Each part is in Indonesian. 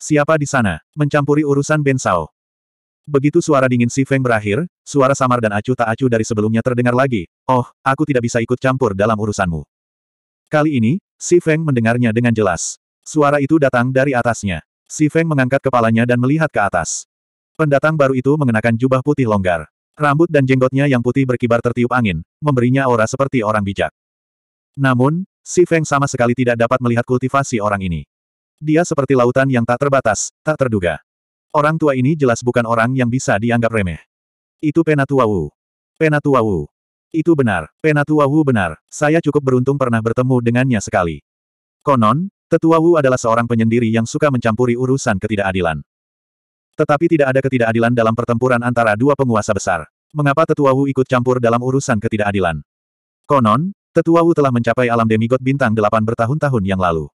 Siapa di sana? Mencampuri urusan Ben Sao. Begitu suara dingin Si Feng berakhir, suara samar dan acuh tak acuh dari sebelumnya terdengar lagi. Oh, aku tidak bisa ikut campur dalam urusanmu. Kali ini, Si Feng mendengarnya dengan jelas. Suara itu datang dari atasnya. Si Feng mengangkat kepalanya dan melihat ke atas. Pendatang baru itu mengenakan jubah putih longgar. Rambut dan jenggotnya yang putih berkibar tertiup angin, memberinya aura seperti orang bijak. Namun, Si Feng sama sekali tidak dapat melihat kultivasi orang ini. Dia seperti lautan yang tak terbatas, tak terduga. Orang tua ini jelas bukan orang yang bisa dianggap remeh. Itu Penatua Wu. Penatua Wu. Itu benar, Penatua Wu benar, saya cukup beruntung pernah bertemu dengannya sekali. Konon, Tetua Wu adalah seorang penyendiri yang suka mencampuri urusan ketidakadilan. Tetapi tidak ada ketidakadilan dalam pertempuran antara dua penguasa besar. Mengapa Tetua Wu ikut campur dalam urusan ketidakadilan? Konon, Tetua Wu telah mencapai alam demigod bintang delapan bertahun-tahun yang lalu.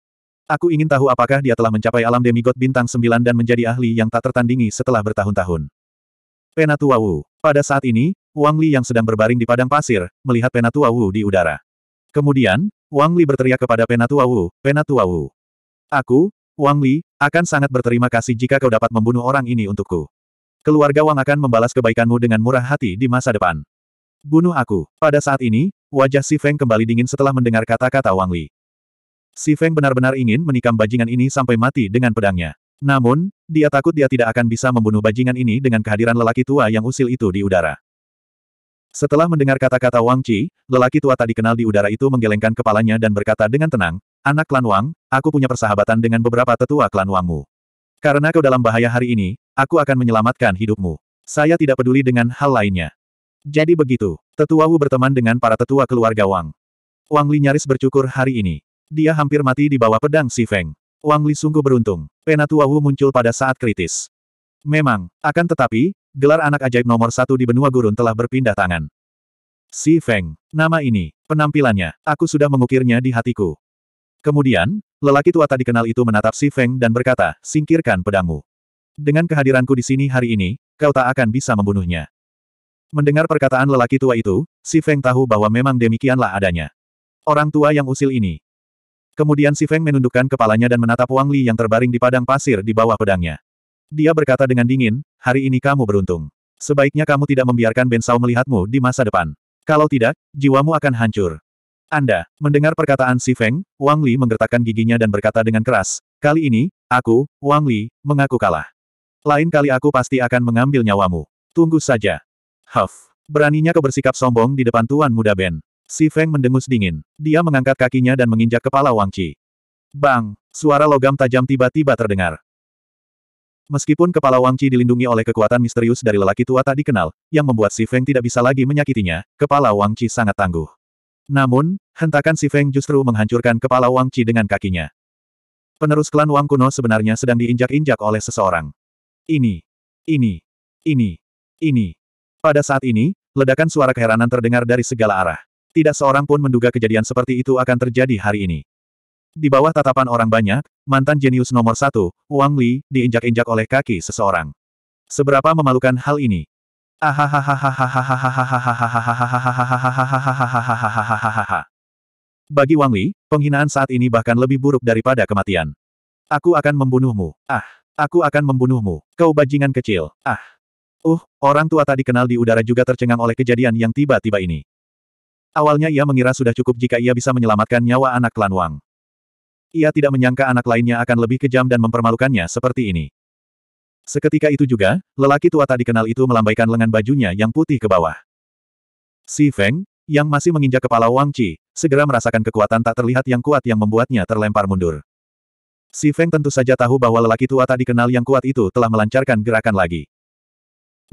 Aku ingin tahu apakah dia telah mencapai alam demigod bintang sembilan dan menjadi ahli yang tak tertandingi setelah bertahun-tahun. Penatua Wu. Pada saat ini, Wang Li yang sedang berbaring di padang pasir, melihat Penatua Wu di udara. Kemudian, Wang Li berteriak kepada Penatua Wu, Penatua Wu. Aku, Wang Li, akan sangat berterima kasih jika kau dapat membunuh orang ini untukku. Keluarga Wang akan membalas kebaikanmu dengan murah hati di masa depan. Bunuh aku. Pada saat ini, wajah Si Feng kembali dingin setelah mendengar kata-kata Wang Li. Si Feng benar-benar ingin menikam bajingan ini sampai mati dengan pedangnya. Namun, dia takut dia tidak akan bisa membunuh bajingan ini dengan kehadiran lelaki tua yang usil itu di udara. Setelah mendengar kata-kata Wang Chi, lelaki tua tak dikenal di udara itu menggelengkan kepalanya dan berkata dengan tenang, Anak klan Wang, aku punya persahabatan dengan beberapa tetua klan Wangmu. Karena kau dalam bahaya hari ini, aku akan menyelamatkan hidupmu. Saya tidak peduli dengan hal lainnya. Jadi begitu, tetua Wu berteman dengan para tetua keluarga Wang. Wang Li nyaris bercukur hari ini. Dia hampir mati di bawah pedang Si Feng. Wang Li sungguh beruntung. Penatua Wu muncul pada saat kritis. Memang, akan tetapi, gelar anak ajaib nomor satu di benua gurun telah berpindah tangan. Si Feng. Nama ini, penampilannya, aku sudah mengukirnya di hatiku. Kemudian, lelaki tua tak dikenal itu menatap Si Feng dan berkata, singkirkan pedangmu. Dengan kehadiranku di sini hari ini, kau tak akan bisa membunuhnya. Mendengar perkataan lelaki tua itu, Si Feng tahu bahwa memang demikianlah adanya. Orang tua yang usil ini, Kemudian Si Feng menundukkan kepalanya dan menatap Wang Li yang terbaring di padang pasir di bawah pedangnya. Dia berkata dengan dingin, hari ini kamu beruntung. Sebaiknya kamu tidak membiarkan Ben Sao melihatmu di masa depan. Kalau tidak, jiwamu akan hancur. Anda, mendengar perkataan Si Feng, Wang Li menggertakkan giginya dan berkata dengan keras, kali ini, aku, Wang Li, mengaku kalah. Lain kali aku pasti akan mengambil nyawamu. Tunggu saja. Huff. Beraninya kau bersikap sombong di depan Tuan Muda Ben. Si Feng mendengus dingin. Dia mengangkat kakinya dan menginjak kepala Wang Qi. Bang! Suara logam tajam tiba-tiba terdengar. Meskipun kepala Wang Qi dilindungi oleh kekuatan misterius dari lelaki tua tak dikenal, yang membuat Si Feng tidak bisa lagi menyakitinya, kepala Wang Qi sangat tangguh. Namun, hentakan Si Feng justru menghancurkan kepala Wang Qi dengan kakinya. Penerus klan Wang kuno sebenarnya sedang diinjak-injak oleh seseorang. Ini, ini, ini, ini. Pada saat ini, ledakan suara keheranan terdengar dari segala arah. Tidak seorang pun menduga kejadian seperti itu akan terjadi hari ini. Di bawah tatapan orang banyak, mantan jenius nomor satu, Wang Li, diinjak-injak oleh kaki seseorang. Seberapa memalukan hal ini? Bagi Wang Li, penghinaan saat ini bahkan lebih buruk daripada kematian. Aku akan membunuhmu. Ah, aku akan membunuhmu. Kau bajingan kecil. Ah. Uh, orang tua tak dikenal di udara juga tercengang oleh kejadian yang tiba-tiba ini. Awalnya ia mengira sudah cukup jika ia bisa menyelamatkan nyawa anak klan Wang. Ia tidak menyangka anak lainnya akan lebih kejam dan mempermalukannya seperti ini. Seketika itu juga, lelaki tua tak dikenal itu melambaikan lengan bajunya yang putih ke bawah. Si Feng, yang masih menginjak kepala Wang Chi, segera merasakan kekuatan tak terlihat yang kuat yang membuatnya terlempar mundur. Si Feng tentu saja tahu bahwa lelaki tua tak dikenal yang kuat itu telah melancarkan gerakan lagi.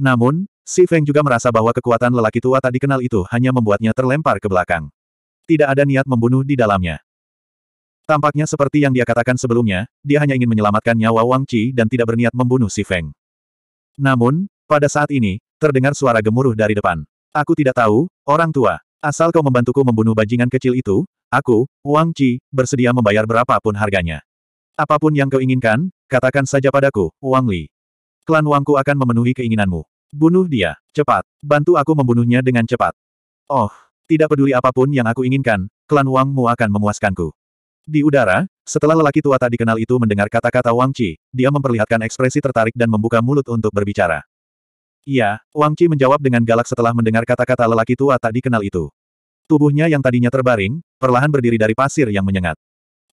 Namun, Si Feng juga merasa bahwa kekuatan lelaki tua tak dikenal itu hanya membuatnya terlempar ke belakang. Tidak ada niat membunuh di dalamnya. Tampaknya seperti yang dia katakan sebelumnya, dia hanya ingin menyelamatkan nyawa Wang Qi dan tidak berniat membunuh si Feng. Namun, pada saat ini, terdengar suara gemuruh dari depan. Aku tidak tahu, orang tua. Asal kau membantuku membunuh bajingan kecil itu, aku, Wang Qi, bersedia membayar berapapun harganya. Apapun yang kau inginkan, katakan saja padaku, Wang Li. Klan Wangku akan memenuhi keinginanmu. Bunuh dia, cepat. Bantu aku membunuhnya dengan cepat. Oh, tidak peduli apapun yang aku inginkan, klan Wangmu akan memuaskanku. Di udara, setelah lelaki tua tak dikenal itu mendengar kata-kata Wang Qi, dia memperlihatkan ekspresi tertarik dan membuka mulut untuk berbicara. Iya, Wang Qi menjawab dengan galak setelah mendengar kata-kata lelaki tua tak dikenal itu. Tubuhnya yang tadinya terbaring, perlahan berdiri dari pasir yang menyengat.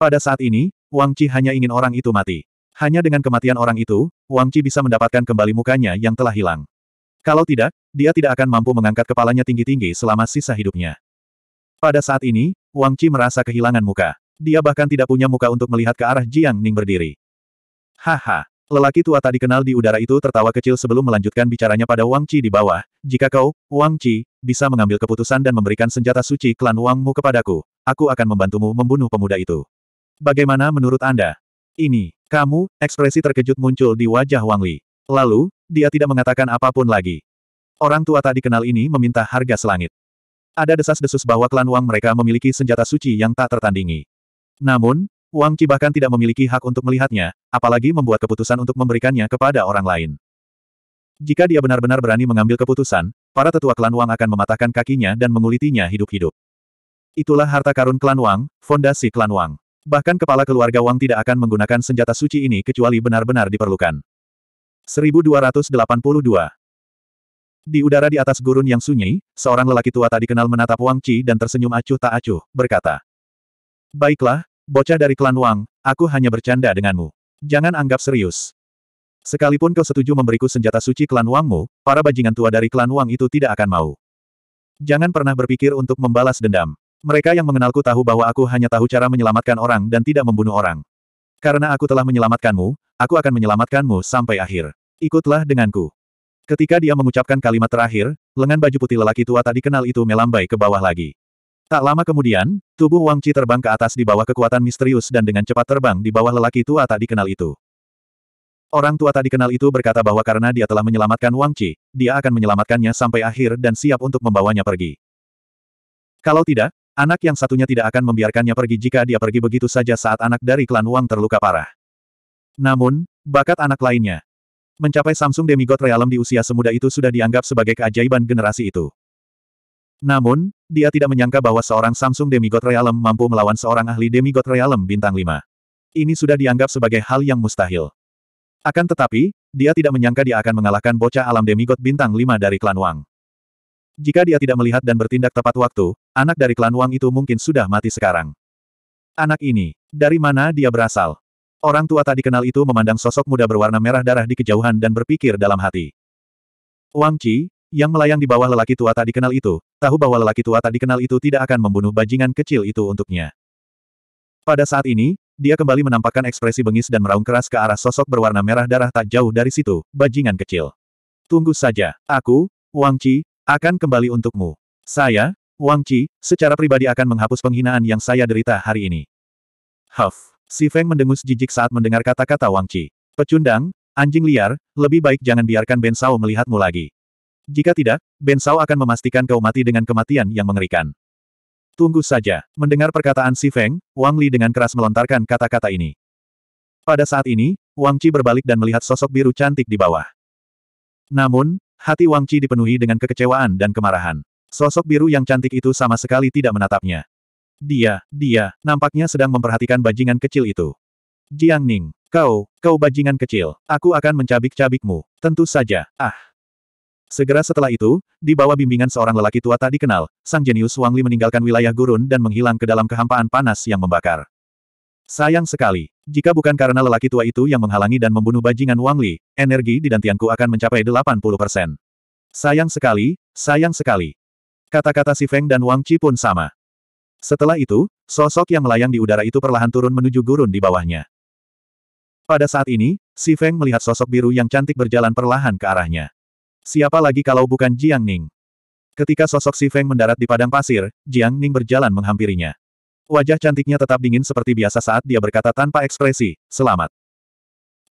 Pada saat ini, Wang Qi hanya ingin orang itu mati. Hanya dengan kematian orang itu, Wang Qi bisa mendapatkan kembali mukanya yang telah hilang. Kalau tidak, dia tidak akan mampu mengangkat kepalanya tinggi-tinggi selama sisa hidupnya. Pada saat ini, Wang Qi merasa kehilangan muka. Dia bahkan tidak punya muka untuk melihat ke arah Jiang Ning berdiri. Haha, lelaki tua tak dikenal di udara itu tertawa kecil sebelum melanjutkan bicaranya pada Wang Qi di bawah. Jika kau, Wang Qi, bisa mengambil keputusan dan memberikan senjata suci klan Wangmu kepadaku, aku akan membantumu membunuh pemuda itu. Bagaimana menurut Anda? Ini, kamu, ekspresi terkejut muncul di wajah Wang Li. Lalu, dia tidak mengatakan apapun lagi. Orang tua tak dikenal ini meminta harga selangit. Ada desas-desus bahwa klan Wang mereka memiliki senjata suci yang tak tertandingi. Namun, Wang Qi bahkan tidak memiliki hak untuk melihatnya, apalagi membuat keputusan untuk memberikannya kepada orang lain. Jika dia benar-benar berani mengambil keputusan, para tetua klan Wang akan mematahkan kakinya dan mengulitinya hidup-hidup. Itulah harta karun klan Wang, fondasi klan Wang. Bahkan kepala keluarga Wang tidak akan menggunakan senjata suci ini kecuali benar-benar diperlukan. 1282. Di udara di atas gurun yang sunyi, seorang lelaki tua tak dikenal menatap Wang Qi dan tersenyum acuh tak acuh, berkata. Baiklah, bocah dari klan Wang, aku hanya bercanda denganmu. Jangan anggap serius. Sekalipun kau setuju memberiku senjata suci klan Wangmu, para bajingan tua dari klan Wang itu tidak akan mau. Jangan pernah berpikir untuk membalas dendam. Mereka yang mengenalku tahu bahwa aku hanya tahu cara menyelamatkan orang dan tidak membunuh orang. Karena aku telah menyelamatkanmu, aku akan menyelamatkanmu sampai akhir. Ikutlah denganku. Ketika dia mengucapkan kalimat terakhir, lengan baju putih lelaki tua tak dikenal itu melambai ke bawah lagi. Tak lama kemudian, tubuh Wang Qi terbang ke atas di bawah kekuatan misterius dan dengan cepat terbang di bawah lelaki tua tak dikenal itu. Orang tua tak dikenal itu berkata bahwa karena dia telah menyelamatkan Wang Qi, dia akan menyelamatkannya sampai akhir dan siap untuk membawanya pergi. Kalau tidak, anak yang satunya tidak akan membiarkannya pergi jika dia pergi begitu saja saat anak dari klan Wang terluka parah. Namun, bakat anak lainnya, Mencapai Samsung demigod Realm di usia semuda itu sudah dianggap sebagai keajaiban generasi itu. Namun, dia tidak menyangka bahwa seorang Samsung demigod Realm mampu melawan seorang ahli demigod Realm bintang 5. Ini sudah dianggap sebagai hal yang mustahil. Akan tetapi, dia tidak menyangka dia akan mengalahkan bocah alam demigod bintang 5 dari klan Wang. Jika dia tidak melihat dan bertindak tepat waktu, anak dari klan Wang itu mungkin sudah mati sekarang. Anak ini, dari mana dia berasal? Orang tua tak dikenal itu memandang sosok muda berwarna merah darah di kejauhan dan berpikir dalam hati. Wang Qi, yang melayang di bawah lelaki tua tak dikenal itu, tahu bahwa lelaki tua tak dikenal itu tidak akan membunuh bajingan kecil itu untuknya. Pada saat ini, dia kembali menampakkan ekspresi bengis dan meraung keras ke arah sosok berwarna merah darah tak jauh dari situ, bajingan kecil. Tunggu saja, aku, Wang Qi, akan kembali untukmu. Saya, Wang Qi, secara pribadi akan menghapus penghinaan yang saya derita hari ini. Huff. Si Feng mendengus jijik saat mendengar kata-kata Wang Qi. Pecundang, anjing liar, lebih baik jangan biarkan Ben Sao melihatmu lagi. Jika tidak, Ben Sao akan memastikan kau mati dengan kematian yang mengerikan. Tunggu saja. Mendengar perkataan Si Feng, Wang Li dengan keras melontarkan kata-kata ini. Pada saat ini, Wang Qi berbalik dan melihat sosok biru cantik di bawah. Namun, hati Wang Qi dipenuhi dengan kekecewaan dan kemarahan. Sosok biru yang cantik itu sama sekali tidak menatapnya. Dia, dia, nampaknya sedang memperhatikan bajingan kecil itu. Jiang Ning, kau, kau bajingan kecil, aku akan mencabik-cabikmu, tentu saja, ah. Segera setelah itu, di bawah bimbingan seorang lelaki tua tak dikenal, sang jenius Wang Li meninggalkan wilayah gurun dan menghilang ke dalam kehampaan panas yang membakar. Sayang sekali, jika bukan karena lelaki tua itu yang menghalangi dan membunuh bajingan Wang Li, energi di dantianku akan mencapai 80%. Sayang sekali, sayang sekali. Kata-kata si Feng dan Wang Qi pun sama. Setelah itu, sosok yang melayang di udara itu perlahan turun menuju gurun di bawahnya. Pada saat ini, Si Feng melihat sosok biru yang cantik berjalan perlahan ke arahnya. Siapa lagi kalau bukan Jiang Ning? Ketika sosok Si Feng mendarat di padang pasir, Jiang Ning berjalan menghampirinya. Wajah cantiknya tetap dingin seperti biasa saat dia berkata tanpa ekspresi, selamat.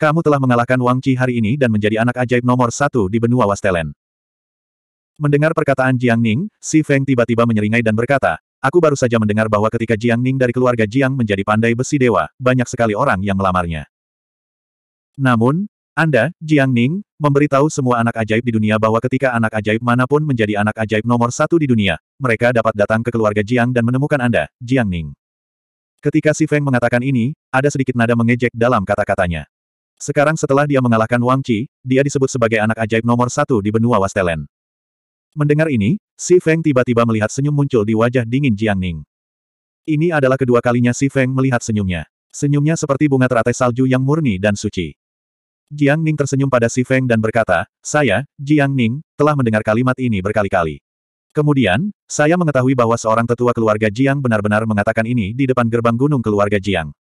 Kamu telah mengalahkan Wang Qi hari ini dan menjadi anak ajaib nomor satu di benua Wastelen. Mendengar perkataan Jiang Ning, Si Feng tiba-tiba menyeringai dan berkata, Aku baru saja mendengar bahwa ketika Jiang Ning dari keluarga Jiang menjadi pandai besi dewa, banyak sekali orang yang melamarnya. Namun, Anda, Jiang Ning, memberitahu semua anak ajaib di dunia bahwa ketika anak ajaib manapun menjadi anak ajaib nomor satu di dunia, mereka dapat datang ke keluarga Jiang dan menemukan Anda, Jiang Ning. Ketika Si Feng mengatakan ini, ada sedikit nada mengejek dalam kata-katanya. Sekarang setelah dia mengalahkan Wang Qi, dia disebut sebagai anak ajaib nomor satu di benua Wastelen. Mendengar ini, Si Feng tiba-tiba melihat senyum muncul di wajah dingin Jiang Ning. Ini adalah kedua kalinya Si Feng melihat senyumnya. Senyumnya seperti bunga teratai salju yang murni dan suci. Jiang Ning tersenyum pada Si Feng dan berkata, Saya, Jiang Ning, telah mendengar kalimat ini berkali-kali. Kemudian, saya mengetahui bahwa seorang tetua keluarga Jiang benar-benar mengatakan ini di depan gerbang gunung keluarga Jiang.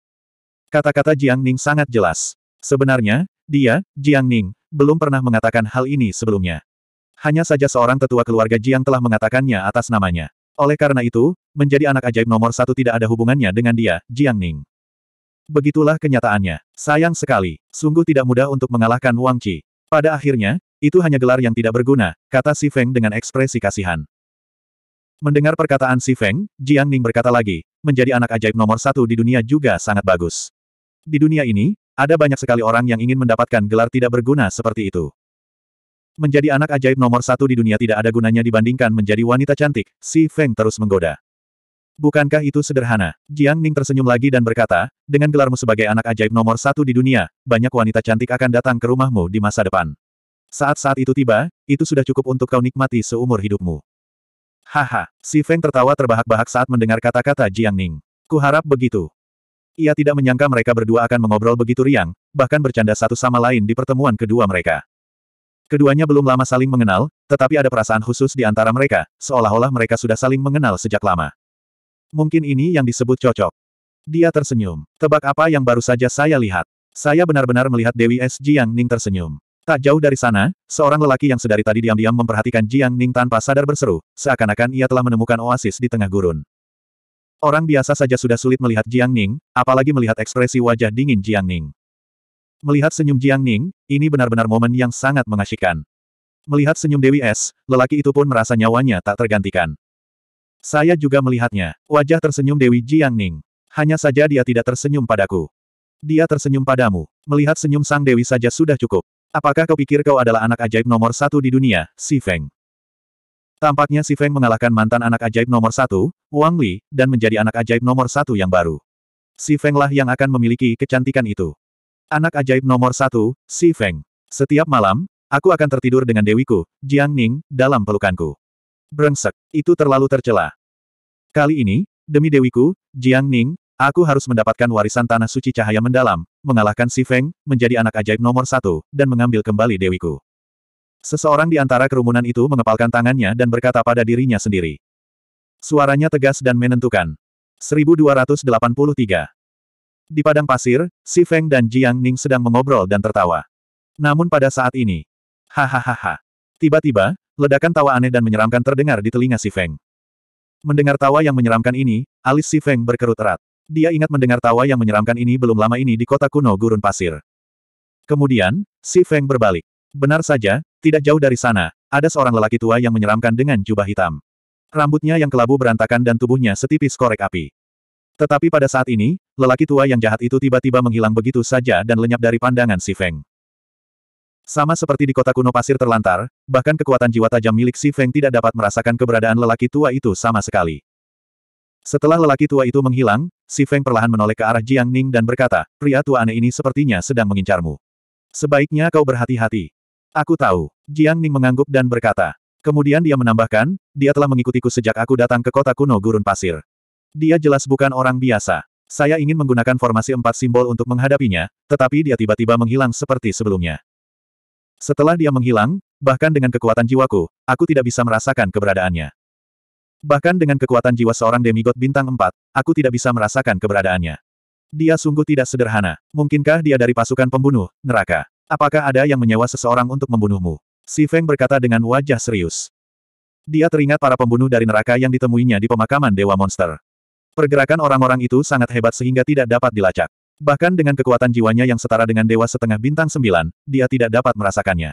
Kata-kata Jiang Ning sangat jelas. Sebenarnya, dia, Jiang Ning, belum pernah mengatakan hal ini sebelumnya. Hanya saja seorang tetua keluarga Jiang telah mengatakannya atas namanya. Oleh karena itu, menjadi anak ajaib nomor satu tidak ada hubungannya dengan dia, Jiang Ning. Begitulah kenyataannya. Sayang sekali, sungguh tidak mudah untuk mengalahkan Wang Qi. Pada akhirnya, itu hanya gelar yang tidak berguna, kata Si Feng dengan ekspresi kasihan. Mendengar perkataan Si Feng, Jiang Ning berkata lagi, menjadi anak ajaib nomor satu di dunia juga sangat bagus. Di dunia ini, ada banyak sekali orang yang ingin mendapatkan gelar tidak berguna seperti itu. Menjadi anak ajaib nomor satu di dunia tidak ada gunanya dibandingkan menjadi wanita cantik, Si Feng terus menggoda. Bukankah itu sederhana? Jiang Ning tersenyum lagi dan berkata, dengan gelarmu sebagai anak ajaib nomor satu di dunia, banyak wanita cantik akan datang ke rumahmu di masa depan. Saat-saat itu tiba, itu sudah cukup untuk kau nikmati seumur hidupmu. Haha, Si Feng tertawa terbahak-bahak saat mendengar kata-kata Jiang Ning. Kuharap begitu. Ia tidak menyangka mereka berdua akan mengobrol begitu riang, bahkan bercanda satu sama lain di pertemuan kedua mereka. Keduanya belum lama saling mengenal, tetapi ada perasaan khusus di antara mereka, seolah-olah mereka sudah saling mengenal sejak lama. Mungkin ini yang disebut cocok. Dia tersenyum. Tebak apa yang baru saja saya lihat? Saya benar-benar melihat Dewi S. Jiang Ning tersenyum. Tak jauh dari sana, seorang lelaki yang sedari tadi diam-diam memperhatikan Jiang Ning tanpa sadar berseru, seakan-akan ia telah menemukan oasis di tengah gurun. Orang biasa saja sudah sulit melihat Jiang Ning, apalagi melihat ekspresi wajah dingin Jiang Ning. Melihat senyum Jiang Ning, ini benar-benar momen yang sangat mengasyikan. Melihat senyum Dewi Es, lelaki itu pun merasa nyawanya tak tergantikan. Saya juga melihatnya. Wajah tersenyum Dewi Jiang Ning. Hanya saja dia tidak tersenyum padaku. Dia tersenyum padamu. Melihat senyum sang Dewi saja sudah cukup. Apakah kau pikir kau adalah anak ajaib nomor satu di dunia, Si Feng? Tampaknya Si Feng mengalahkan mantan anak ajaib nomor satu, Wang Li, dan menjadi anak ajaib nomor satu yang baru. Si Feng lah yang akan memiliki kecantikan itu. Anak ajaib nomor satu, Si Feng. Setiap malam, aku akan tertidur dengan dewiku, Jiang Ning, dalam pelukanku. Brengsek, itu terlalu tercela. Kali ini, demi dewiku, Jiang Ning, aku harus mendapatkan warisan tanah suci cahaya mendalam, mengalahkan Si Feng, menjadi anak ajaib nomor satu, dan mengambil kembali dewiku. Seseorang di antara kerumunan itu mengepalkan tangannya dan berkata pada dirinya sendiri. Suaranya tegas dan menentukan. 1283. Di padang pasir, Si Feng dan Jiang Ning sedang mengobrol dan tertawa. Namun pada saat ini, hahaha. Tiba-tiba, ledakan tawa aneh dan menyeramkan terdengar di telinga Si Feng. Mendengar tawa yang menyeramkan ini, alis Si Feng berkerut erat. Dia ingat mendengar tawa yang menyeramkan ini belum lama ini di kota kuno gurun pasir. Kemudian, Si Feng berbalik. Benar saja, tidak jauh dari sana, ada seorang lelaki tua yang menyeramkan dengan jubah hitam. Rambutnya yang kelabu berantakan dan tubuhnya setipis korek api. Tetapi pada saat ini, lelaki tua yang jahat itu tiba-tiba menghilang begitu saja dan lenyap dari pandangan Si Feng. Sama seperti di kota kuno pasir terlantar, bahkan kekuatan jiwa tajam milik Si Feng tidak dapat merasakan keberadaan lelaki tua itu sama sekali. Setelah lelaki tua itu menghilang, Si Feng perlahan menoleh ke arah Jiang Ning dan berkata, pria tua aneh ini sepertinya sedang mengincarmu. Sebaiknya kau berhati-hati. Aku tahu. Jiang Ning mengangguk dan berkata. Kemudian dia menambahkan, dia telah mengikutiku sejak aku datang ke kota kuno gurun pasir. Dia jelas bukan orang biasa. Saya ingin menggunakan formasi empat simbol untuk menghadapinya, tetapi dia tiba-tiba menghilang seperti sebelumnya. Setelah dia menghilang, bahkan dengan kekuatan jiwaku, aku tidak bisa merasakan keberadaannya. Bahkan dengan kekuatan jiwa seorang demigod bintang empat, aku tidak bisa merasakan keberadaannya. Dia sungguh tidak sederhana. Mungkinkah dia dari pasukan pembunuh, neraka? Apakah ada yang menyewa seseorang untuk membunuhmu? Si Feng berkata dengan wajah serius. Dia teringat para pembunuh dari neraka yang ditemuinya di pemakaman Dewa Monster. Pergerakan orang-orang itu sangat hebat sehingga tidak dapat dilacak. Bahkan dengan kekuatan jiwanya yang setara dengan dewa setengah bintang sembilan, dia tidak dapat merasakannya.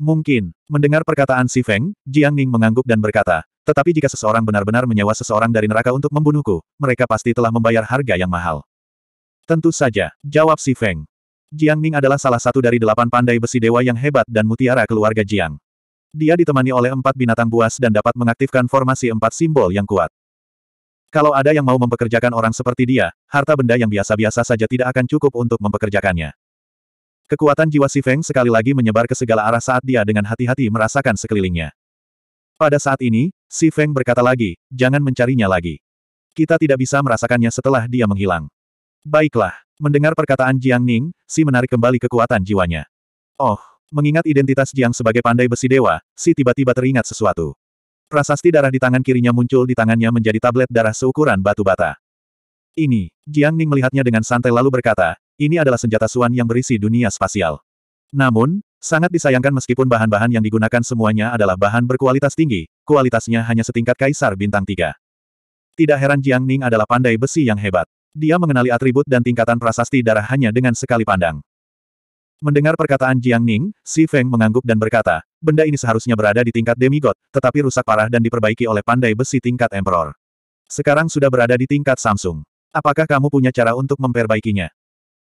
Mungkin, mendengar perkataan Si Feng, Jiang Ning mengangguk dan berkata, tetapi jika seseorang benar-benar menyewa seseorang dari neraka untuk membunuhku, mereka pasti telah membayar harga yang mahal. Tentu saja, jawab Si Feng. Jiang Ning adalah salah satu dari delapan pandai besi dewa yang hebat dan mutiara keluarga Jiang. Dia ditemani oleh empat binatang buas dan dapat mengaktifkan formasi empat simbol yang kuat. Kalau ada yang mau mempekerjakan orang seperti dia, harta benda yang biasa-biasa saja tidak akan cukup untuk mempekerjakannya. Kekuatan jiwa Si Feng sekali lagi menyebar ke segala arah saat dia dengan hati-hati merasakan sekelilingnya. Pada saat ini, Si Feng berkata lagi, jangan mencarinya lagi. Kita tidak bisa merasakannya setelah dia menghilang. Baiklah, mendengar perkataan Jiang Ning, Si menarik kembali kekuatan jiwanya. Oh, mengingat identitas Jiang sebagai pandai besi dewa, Si tiba-tiba teringat sesuatu. Prasasti darah di tangan kirinya muncul di tangannya menjadi tablet darah seukuran batu bata. Ini, Jiang Ning melihatnya dengan santai lalu berkata, ini adalah senjata Suan yang berisi dunia spasial. Namun, sangat disayangkan meskipun bahan-bahan yang digunakan semuanya adalah bahan berkualitas tinggi, kualitasnya hanya setingkat kaisar bintang tiga. Tidak heran Jiang Ning adalah pandai besi yang hebat. Dia mengenali atribut dan tingkatan prasasti darah hanya dengan sekali pandang. Mendengar perkataan Jiang Ning, Si Feng mengangguk dan berkata, benda ini seharusnya berada di tingkat demigod, tetapi rusak parah dan diperbaiki oleh pandai besi tingkat emperor. Sekarang sudah berada di tingkat Samsung. Apakah kamu punya cara untuk memperbaikinya?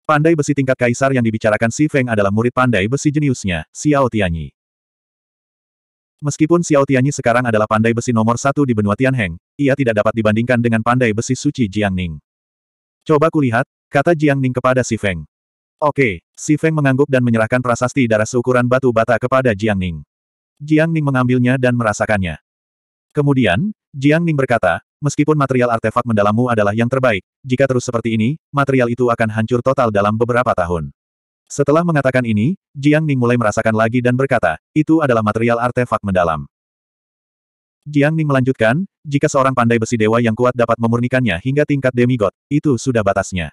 Pandai besi tingkat kaisar yang dibicarakan Si Feng adalah murid pandai besi jeniusnya, Xiao Tianyi. Meskipun Xiao Tianyi sekarang adalah pandai besi nomor satu di benua Tianheng, ia tidak dapat dibandingkan dengan pandai besi suci Jiang Ning. Coba kulihat, kata Jiang Ning kepada Si Feng. Oke, Si Feng mengangguk dan menyerahkan prasasti darah seukuran batu bata kepada Jiang Ning. Jiang Ning mengambilnya dan merasakannya. Kemudian, Jiang Ning berkata, meskipun material artefak mendalammu adalah yang terbaik, jika terus seperti ini, material itu akan hancur total dalam beberapa tahun. Setelah mengatakan ini, Jiang Ning mulai merasakan lagi dan berkata, itu adalah material artefak mendalam. Jiang Ning melanjutkan, jika seorang pandai besi dewa yang kuat dapat memurnikannya hingga tingkat demigod, itu sudah batasnya.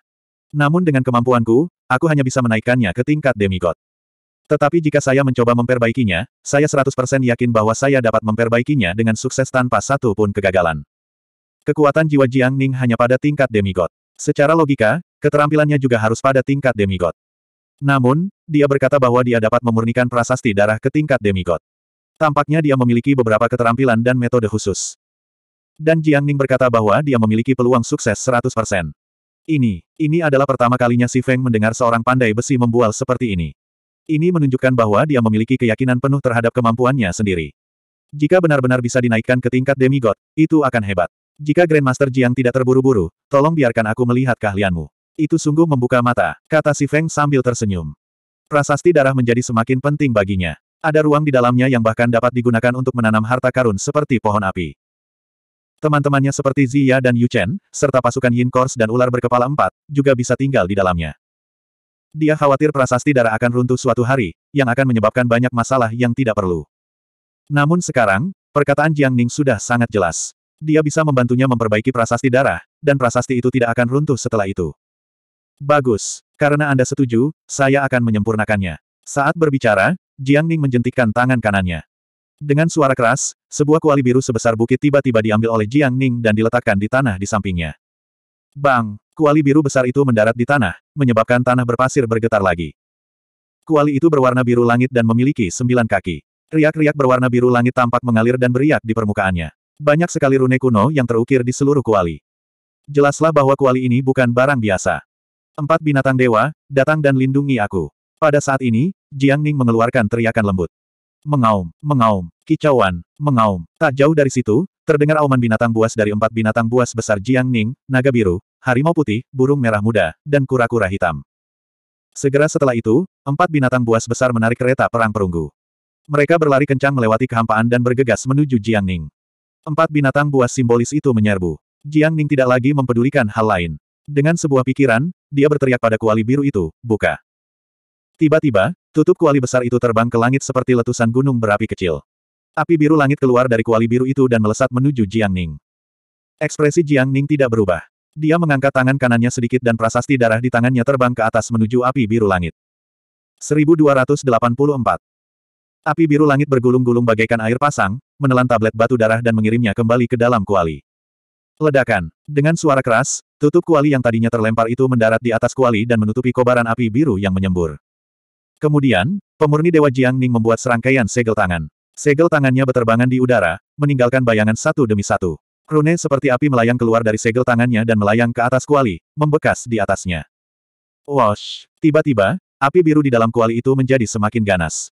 Namun dengan kemampuanku, aku hanya bisa menaikkannya ke tingkat demigod. Tetapi jika saya mencoba memperbaikinya, saya 100% yakin bahwa saya dapat memperbaikinya dengan sukses tanpa satu pun kegagalan. Kekuatan jiwa Jiang Ning hanya pada tingkat demigod. Secara logika, keterampilannya juga harus pada tingkat demigod. Namun, dia berkata bahwa dia dapat memurnikan prasasti darah ke tingkat demigod. Tampaknya dia memiliki beberapa keterampilan dan metode khusus. Dan Jiang Ning berkata bahwa dia memiliki peluang sukses 100%. Ini, ini adalah pertama kalinya Si Feng mendengar seorang pandai besi membual seperti ini. Ini menunjukkan bahwa dia memiliki keyakinan penuh terhadap kemampuannya sendiri. Jika benar-benar bisa dinaikkan ke tingkat demigod, itu akan hebat. Jika Grandmaster Jiang tidak terburu-buru, tolong biarkan aku melihat keahlianmu. Itu sungguh membuka mata, kata Si Feng sambil tersenyum. Prasasti darah menjadi semakin penting baginya. Ada ruang di dalamnya yang bahkan dapat digunakan untuk menanam harta karun seperti pohon api. Teman-temannya seperti Zia dan Yu Chen, serta pasukan Yin Kors dan ular berkepala empat, juga bisa tinggal di dalamnya. Dia khawatir prasasti darah akan runtuh suatu hari, yang akan menyebabkan banyak masalah yang tidak perlu. Namun sekarang, perkataan Jiang Ning sudah sangat jelas. Dia bisa membantunya memperbaiki prasasti darah, dan prasasti itu tidak akan runtuh setelah itu. Bagus, karena Anda setuju, saya akan menyempurnakannya. Saat berbicara, Jiang Ning menjentikkan tangan kanannya. Dengan suara keras, sebuah kuali biru sebesar bukit tiba-tiba diambil oleh Jiang Ning dan diletakkan di tanah di sampingnya. Bang! Kuali biru besar itu mendarat di tanah, menyebabkan tanah berpasir bergetar lagi. Kuali itu berwarna biru langit dan memiliki sembilan kaki. Riak-riak berwarna biru langit tampak mengalir dan beriak di permukaannya. Banyak sekali rune kuno yang terukir di seluruh kuali. Jelaslah bahwa kuali ini bukan barang biasa. Empat binatang dewa, datang dan lindungi aku. Pada saat ini, Jiang Ning mengeluarkan teriakan lembut. Mengaum, mengaum, kicauan, mengaum. Tak jauh dari situ, terdengar auman binatang buas dari empat binatang buas besar Jiang Ning, naga biru, harimau putih, burung merah muda, dan kura-kura hitam. Segera setelah itu, empat binatang buas besar menarik kereta perang perunggu. Mereka berlari kencang melewati kehampaan dan bergegas menuju Jiang Ning. Empat binatang buas simbolis itu menyerbu. Jiang Ning tidak lagi mempedulikan hal lain. Dengan sebuah pikiran, dia berteriak pada kuali biru itu, buka. Tiba-tiba, tutup kuali besar itu terbang ke langit seperti letusan gunung berapi kecil. Api biru langit keluar dari kuali biru itu dan melesat menuju Jiang Ning. Ekspresi Jiang Ning tidak berubah. Dia mengangkat tangan kanannya sedikit dan prasasti darah di tangannya terbang ke atas menuju api biru langit. 1284. Api biru langit bergulung-gulung bagaikan air pasang, menelan tablet batu darah dan mengirimnya kembali ke dalam kuali. Ledakan. Dengan suara keras, tutup kuali yang tadinya terlempar itu mendarat di atas kuali dan menutupi kobaran api biru yang menyembur. Kemudian, pemurni Dewa Jiang Ning membuat serangkaian segel tangan. Segel tangannya berterbangan di udara, meninggalkan bayangan satu demi satu. Rune seperti api melayang keluar dari segel tangannya dan melayang ke atas kuali, membekas di atasnya. Wash! Tiba-tiba, api biru di dalam kuali itu menjadi semakin ganas.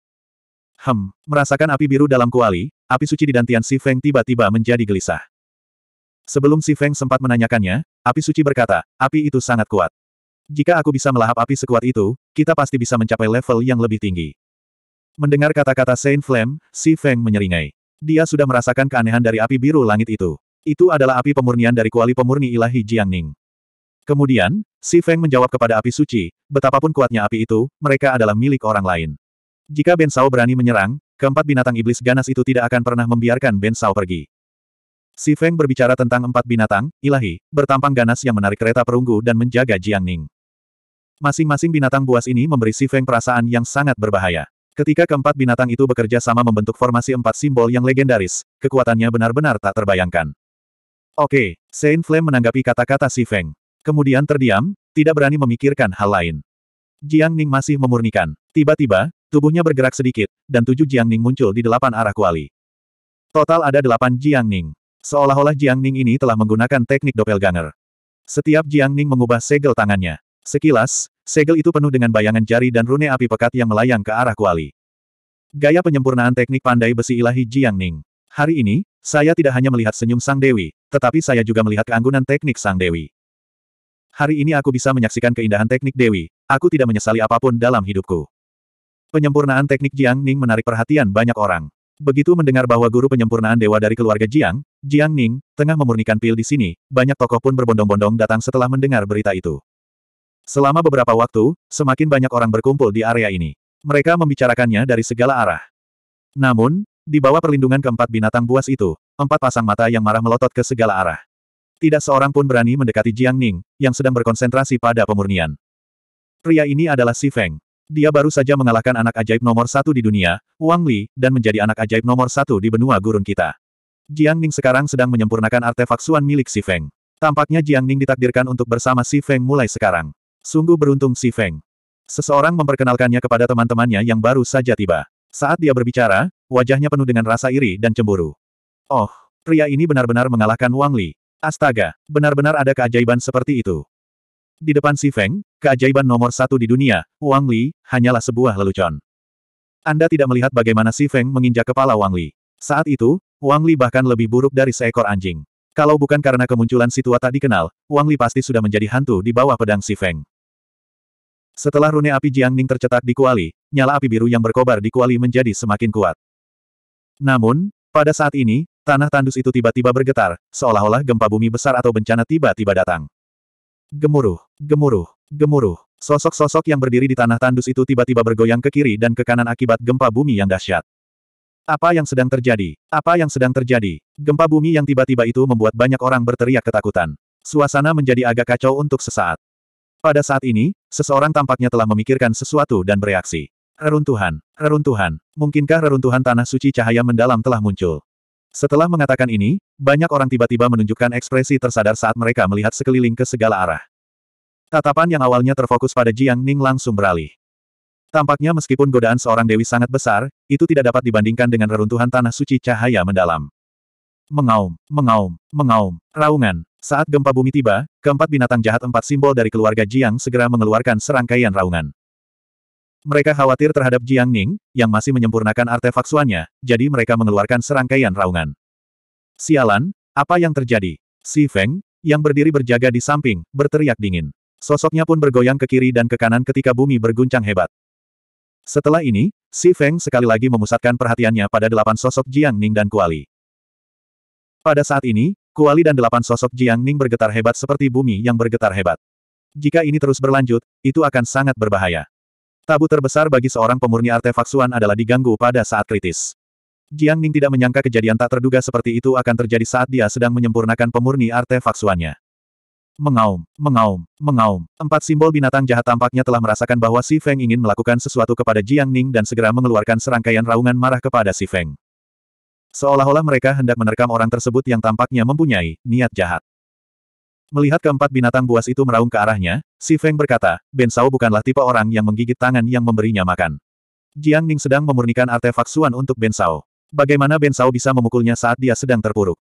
Hem, merasakan api biru dalam kuali, api suci di dantian Si Feng tiba-tiba menjadi gelisah. Sebelum Si Feng sempat menanyakannya, api suci berkata, api itu sangat kuat. Jika aku bisa melahap api sekuat itu, kita pasti bisa mencapai level yang lebih tinggi. Mendengar kata-kata Saint Flame, Si Feng menyeringai. Dia sudah merasakan keanehan dari api biru langit itu. Itu adalah api pemurnian dari kuali pemurni ilahi Jiang Ning. Kemudian, Si Feng menjawab kepada api suci, betapapun kuatnya api itu, mereka adalah milik orang lain. Jika Ben Sao berani menyerang, keempat binatang iblis ganas itu tidak akan pernah membiarkan Ben Sao pergi. Si Feng berbicara tentang empat binatang, ilahi, bertampang ganas yang menarik kereta perunggu dan menjaga Jiang Ning. Masing-masing binatang buas ini memberi Si Feng perasaan yang sangat berbahaya. Ketika keempat binatang itu bekerja sama membentuk formasi empat simbol yang legendaris, kekuatannya benar-benar tak terbayangkan. Oke, Saint Flame menanggapi kata-kata Si Feng. Kemudian terdiam, tidak berani memikirkan hal lain. Jiang Ning masih memurnikan. Tiba-tiba, tubuhnya bergerak sedikit, dan tujuh Jiang Ning muncul di delapan arah kuali. Total ada delapan Jiang Ning. Seolah-olah Jiang Ning ini telah menggunakan teknik doppelganger. Setiap Jiang Ning mengubah segel tangannya. Sekilas, segel itu penuh dengan bayangan jari dan rune api pekat yang melayang ke arah kuali. Gaya penyempurnaan teknik pandai besi ilahi Jiang Ning. Hari ini, saya tidak hanya melihat senyum Sang Dewi, tetapi saya juga melihat keanggunan teknik Sang Dewi. Hari ini aku bisa menyaksikan keindahan teknik Dewi, aku tidak menyesali apapun dalam hidupku. Penyempurnaan teknik Jiang Ning menarik perhatian banyak orang. Begitu mendengar bahwa guru penyempurnaan dewa dari keluarga Jiang, Jiang Ning, tengah memurnikan pil di sini, banyak tokoh pun berbondong-bondong datang setelah mendengar berita itu. Selama beberapa waktu, semakin banyak orang berkumpul di area ini. Mereka membicarakannya dari segala arah. Namun, di bawah perlindungan keempat binatang buas itu, empat pasang mata yang marah melotot ke segala arah. Tidak seorang pun berani mendekati Jiang Ning, yang sedang berkonsentrasi pada pemurnian. Pria ini adalah Si Feng. Dia baru saja mengalahkan anak ajaib nomor satu di dunia, Wang Li, dan menjadi anak ajaib nomor satu di benua gurun kita. Jiang Ning sekarang sedang menyempurnakan artefak Suan milik Si Feng. Tampaknya Jiang Ning ditakdirkan untuk bersama Si Feng mulai sekarang. Sungguh beruntung si Feng. Seseorang memperkenalkannya kepada teman-temannya yang baru saja tiba. Saat dia berbicara, wajahnya penuh dengan rasa iri dan cemburu. Oh, pria ini benar-benar mengalahkan Wang Li. Astaga, benar-benar ada keajaiban seperti itu. Di depan si Feng, keajaiban nomor satu di dunia, Wang Li, hanyalah sebuah lelucon. Anda tidak melihat bagaimana si Feng menginjak kepala Wang Li. Saat itu, Wang Li bahkan lebih buruk dari seekor anjing. Kalau bukan karena kemunculan si tua tak dikenal, Wang Li pasti sudah menjadi hantu di bawah pedang si Feng. Setelah rune api Jiang Ning tercetak di kuali, nyala api biru yang berkobar di kuali menjadi semakin kuat. Namun, pada saat ini, tanah tandus itu tiba-tiba bergetar, seolah-olah gempa bumi besar atau bencana tiba-tiba datang. Gemuruh, gemuruh, gemuruh. Sosok-sosok yang berdiri di tanah tandus itu tiba-tiba bergoyang ke kiri dan ke kanan akibat gempa bumi yang dahsyat. Apa yang sedang terjadi? Apa yang sedang terjadi? Gempa bumi yang tiba-tiba itu membuat banyak orang berteriak ketakutan. Suasana menjadi agak kacau untuk sesaat. Pada saat ini, seseorang tampaknya telah memikirkan sesuatu dan bereaksi. Reruntuhan, reruntuhan, mungkinkah reruntuhan tanah suci cahaya mendalam telah muncul? Setelah mengatakan ini, banyak orang tiba-tiba menunjukkan ekspresi tersadar saat mereka melihat sekeliling ke segala arah. Tatapan yang awalnya terfokus pada Jiang Ning langsung beralih. Tampaknya meskipun godaan seorang dewi sangat besar, itu tidak dapat dibandingkan dengan reruntuhan tanah suci cahaya mendalam. Mengaum, mengaum, mengaum, raungan, saat gempa bumi tiba, keempat binatang jahat empat simbol dari keluarga Jiang segera mengeluarkan serangkaian raungan. Mereka khawatir terhadap Jiang Ning, yang masih menyempurnakan artefak suannya, jadi mereka mengeluarkan serangkaian raungan. Sialan, apa yang terjadi? Si Feng, yang berdiri berjaga di samping, berteriak dingin. Sosoknya pun bergoyang ke kiri dan ke kanan ketika bumi berguncang hebat. Setelah ini, Si Feng sekali lagi memusatkan perhatiannya pada delapan sosok Jiang Ning dan Kuali. Pada saat ini, Kuali dan delapan sosok Jiang Ning bergetar hebat seperti bumi yang bergetar hebat. Jika ini terus berlanjut, itu akan sangat berbahaya. Tabu terbesar bagi seorang pemurni artefak Suan adalah diganggu pada saat kritis. Jiang Ning tidak menyangka kejadian tak terduga seperti itu akan terjadi saat dia sedang menyempurnakan pemurni artefak Suannya. Mengaum, mengaum, mengaum. Empat simbol binatang jahat tampaknya telah merasakan bahwa Si Feng ingin melakukan sesuatu kepada Jiang Ning dan segera mengeluarkan serangkaian raungan marah kepada Si Feng. Seolah-olah mereka hendak menerkam orang tersebut yang tampaknya mempunyai niat jahat. Melihat keempat binatang buas itu meraung ke arahnya, Si Feng berkata, Ben Sao bukanlah tipe orang yang menggigit tangan yang memberinya makan. Jiang Ning sedang memurnikan artefak Suan untuk Ben Sao. Bagaimana Ben Sao bisa memukulnya saat dia sedang terpuruk?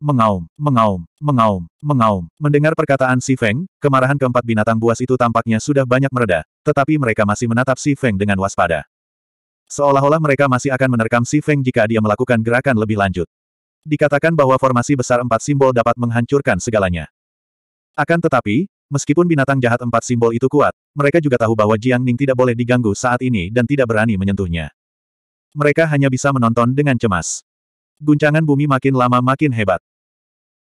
Mengaum, mengaum, mengaum, mengaum. Mendengar perkataan Si Feng, kemarahan keempat binatang buas itu tampaknya sudah banyak mereda, tetapi mereka masih menatap Si Feng dengan waspada. Seolah-olah mereka masih akan menerkam Si Feng jika dia melakukan gerakan lebih lanjut. Dikatakan bahwa formasi besar empat simbol dapat menghancurkan segalanya. Akan tetapi, meskipun binatang jahat empat simbol itu kuat, mereka juga tahu bahwa Jiang Ning tidak boleh diganggu saat ini dan tidak berani menyentuhnya. Mereka hanya bisa menonton dengan cemas. Guncangan bumi makin lama makin hebat.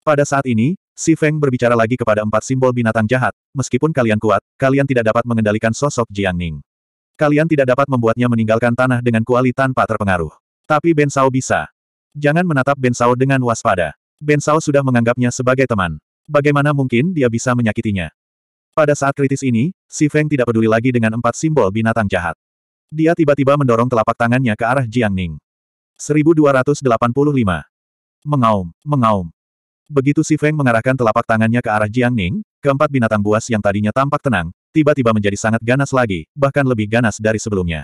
Pada saat ini, Si Feng berbicara lagi kepada empat simbol binatang jahat, meskipun kalian kuat, kalian tidak dapat mengendalikan sosok Jiang Ning. Kalian tidak dapat membuatnya meninggalkan tanah dengan kuali tanpa terpengaruh. Tapi Ben Sao bisa. Jangan menatap Ben Sao dengan waspada. Ben Sao sudah menganggapnya sebagai teman. Bagaimana mungkin dia bisa menyakitinya? Pada saat kritis ini, Si Feng tidak peduli lagi dengan empat simbol binatang jahat. Dia tiba-tiba mendorong telapak tangannya ke arah Jiang Ning. 1285. Mengaum, mengaum. Begitu Si Feng mengarahkan telapak tangannya ke arah Jiang Ning, keempat binatang buas yang tadinya tampak tenang, tiba-tiba menjadi sangat ganas lagi, bahkan lebih ganas dari sebelumnya.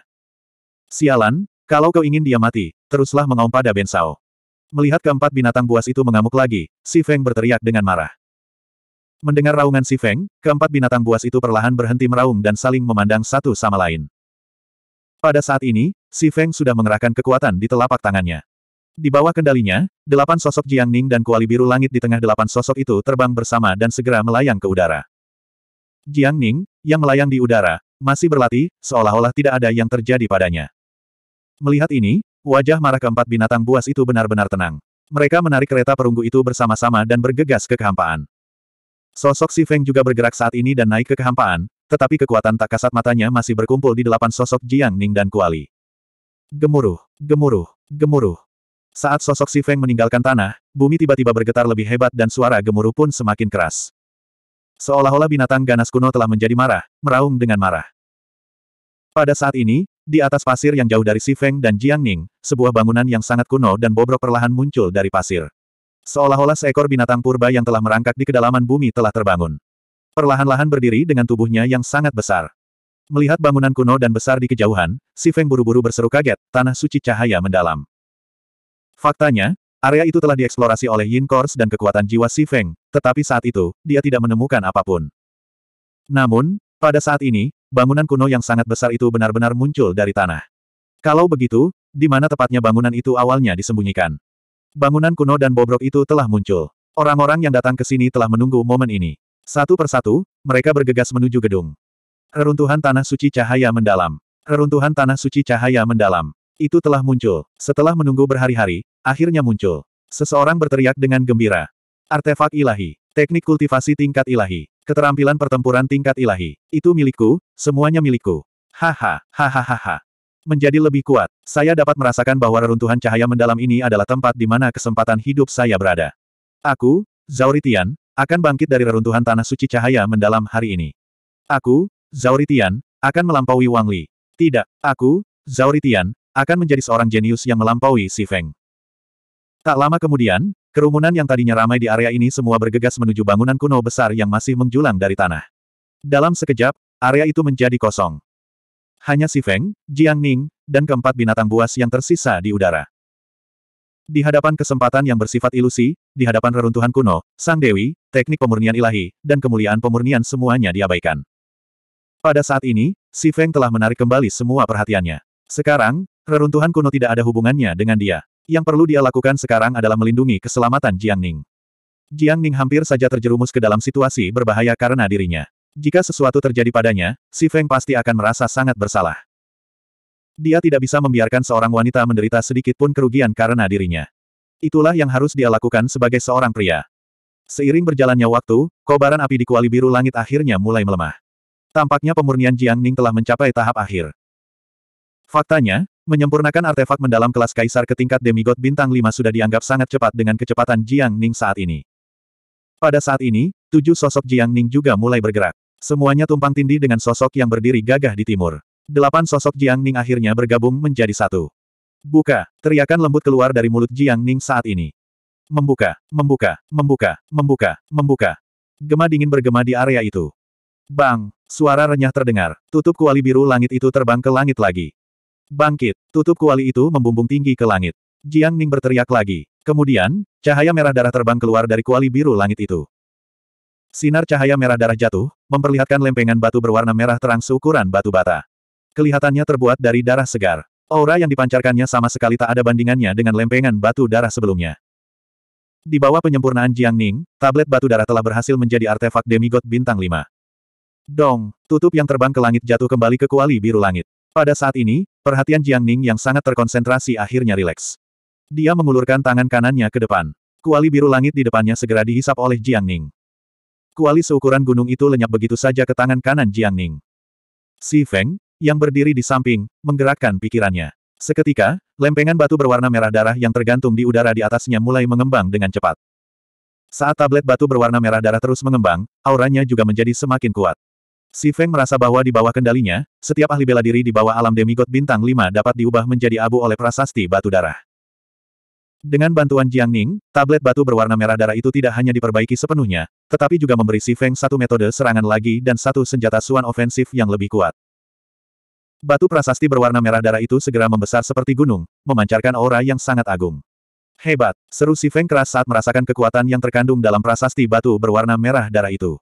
Sialan, kalau kau ingin dia mati, teruslah mengaum pada Ben Melihat keempat binatang buas itu mengamuk lagi, Si Feng berteriak dengan marah. Mendengar raungan Si Feng, keempat binatang buas itu perlahan berhenti meraung dan saling memandang satu sama lain. Pada saat ini, Si Feng sudah mengerahkan kekuatan di telapak tangannya. Di bawah kendalinya, delapan sosok Jiang Ning dan kuali biru langit di tengah delapan sosok itu terbang bersama dan segera melayang ke udara. Jiang Ning, yang melayang di udara, masih berlatih, seolah-olah tidak ada yang terjadi padanya. Melihat ini, wajah marah keempat binatang buas itu benar-benar tenang. Mereka menarik kereta perunggu itu bersama-sama dan bergegas ke kehampaan. Sosok si Feng juga bergerak saat ini dan naik ke kehampaan, tetapi kekuatan tak kasat matanya masih berkumpul di delapan sosok Jiang Ning dan Kuali. Gemuruh, gemuruh, gemuruh. Saat sosok si Feng meninggalkan tanah, bumi tiba-tiba bergetar lebih hebat dan suara gemuruh pun semakin keras. Seolah-olah binatang ganas kuno telah menjadi marah, meraung dengan marah. Pada saat ini, di atas pasir yang jauh dari Si Feng dan Jiang Ning, sebuah bangunan yang sangat kuno dan bobrok perlahan muncul dari pasir. Seolah-olah seekor binatang purba yang telah merangkak di kedalaman bumi telah terbangun. Perlahan-lahan berdiri dengan tubuhnya yang sangat besar. Melihat bangunan kuno dan besar di kejauhan, Si Feng buru-buru berseru kaget, tanah suci cahaya mendalam. Faktanya, Area itu telah dieksplorasi oleh Yin Kors dan kekuatan jiwa Si Feng, tetapi saat itu, dia tidak menemukan apapun. Namun, pada saat ini, bangunan kuno yang sangat besar itu benar-benar muncul dari tanah. Kalau begitu, di mana tepatnya bangunan itu awalnya disembunyikan? Bangunan kuno dan bobrok itu telah muncul. Orang-orang yang datang ke sini telah menunggu momen ini. Satu persatu, mereka bergegas menuju gedung. Reruntuhan Tanah Suci Cahaya Mendalam. Reruntuhan Tanah Suci Cahaya Mendalam. Itu telah muncul. Setelah menunggu berhari-hari, akhirnya muncul. Seseorang berteriak dengan gembira. Artefak ilahi. Teknik kultivasi tingkat ilahi. Keterampilan pertempuran tingkat ilahi. Itu milikku, semuanya milikku. Haha, hahaha. Menjadi lebih kuat, saya dapat merasakan bahwa reruntuhan cahaya mendalam ini adalah tempat di mana kesempatan hidup saya berada. Aku, Zauritian, akan bangkit dari reruntuhan tanah suci cahaya mendalam hari ini. Aku, Zauritian, akan melampaui Wang Li. Tidak, aku, Zauritian, akan menjadi seorang jenius yang melampaui Si Feng. Tak lama kemudian, kerumunan yang tadinya ramai di area ini semua bergegas menuju bangunan kuno besar yang masih menjulang dari tanah. Dalam sekejap, area itu menjadi kosong. Hanya Si Feng, Jiang Ning, dan keempat binatang buas yang tersisa di udara. Di hadapan kesempatan yang bersifat ilusi, di hadapan reruntuhan kuno, Sang Dewi, teknik pemurnian ilahi, dan kemuliaan pemurnian semuanya diabaikan. Pada saat ini, Si Feng telah menarik kembali semua perhatiannya. Sekarang, reruntuhan kuno tidak ada hubungannya dengan dia. Yang perlu dia lakukan sekarang adalah melindungi keselamatan Jiang Ning. Jiang Ning hampir saja terjerumus ke dalam situasi berbahaya karena dirinya. Jika sesuatu terjadi padanya, si Feng pasti akan merasa sangat bersalah. Dia tidak bisa membiarkan seorang wanita menderita sedikit pun kerugian karena dirinya. Itulah yang harus dia lakukan sebagai seorang pria. Seiring berjalannya waktu, kobaran api di kuali biru langit akhirnya mulai melemah. Tampaknya pemurnian Jiang Ning telah mencapai tahap akhir. Faktanya, menyempurnakan artefak mendalam kelas kaisar ke tingkat demigod bintang 5 sudah dianggap sangat cepat dengan kecepatan Jiang Ning saat ini. Pada saat ini, tujuh sosok Jiang Ning juga mulai bergerak. Semuanya tumpang tindih dengan sosok yang berdiri gagah di timur. Delapan sosok Jiang Ning akhirnya bergabung menjadi satu. Buka, teriakan lembut keluar dari mulut Jiang Ning saat ini. Membuka, membuka, membuka, membuka, membuka. Gema dingin bergema di area itu. Bang, suara renyah terdengar. Tutup kuali biru langit itu terbang ke langit lagi. Bangkit, tutup kuali itu membumbung tinggi ke langit. Jiang Ning berteriak lagi. Kemudian, cahaya merah darah terbang keluar dari kuali biru langit itu. Sinar cahaya merah darah jatuh, memperlihatkan lempengan batu berwarna merah terang seukuran batu bata. Kelihatannya terbuat dari darah segar. Aura yang dipancarkannya sama sekali tak ada bandingannya dengan lempengan batu darah sebelumnya. Di bawah penyempurnaan Jiang Ning, tablet batu darah telah berhasil menjadi artefak demigod bintang 5. Dong, tutup yang terbang ke langit jatuh kembali ke kuali biru langit. Pada saat ini, perhatian Jiang Ning yang sangat terkonsentrasi akhirnya rileks. Dia mengulurkan tangan kanannya ke depan. Kuali biru langit di depannya segera dihisap oleh Jiang Ning. Kuali seukuran gunung itu lenyap begitu saja ke tangan kanan Jiang Ning. Si Feng, yang berdiri di samping, menggerakkan pikirannya. Seketika, lempengan batu berwarna merah darah yang tergantung di udara di atasnya mulai mengembang dengan cepat. Saat tablet batu berwarna merah darah terus mengembang, auranya juga menjadi semakin kuat. Si Feng merasa bahwa di bawah kendalinya, setiap ahli bela diri di bawah alam demigod bintang 5 dapat diubah menjadi abu oleh prasasti batu darah. Dengan bantuan Jiang Ning, tablet batu berwarna merah darah itu tidak hanya diperbaiki sepenuhnya, tetapi juga memberi Si Feng satu metode serangan lagi dan satu senjata suan ofensif yang lebih kuat. Batu prasasti berwarna merah darah itu segera membesar seperti gunung, memancarkan aura yang sangat agung. Hebat, seru Si Feng keras saat merasakan kekuatan yang terkandung dalam prasasti batu berwarna merah darah itu.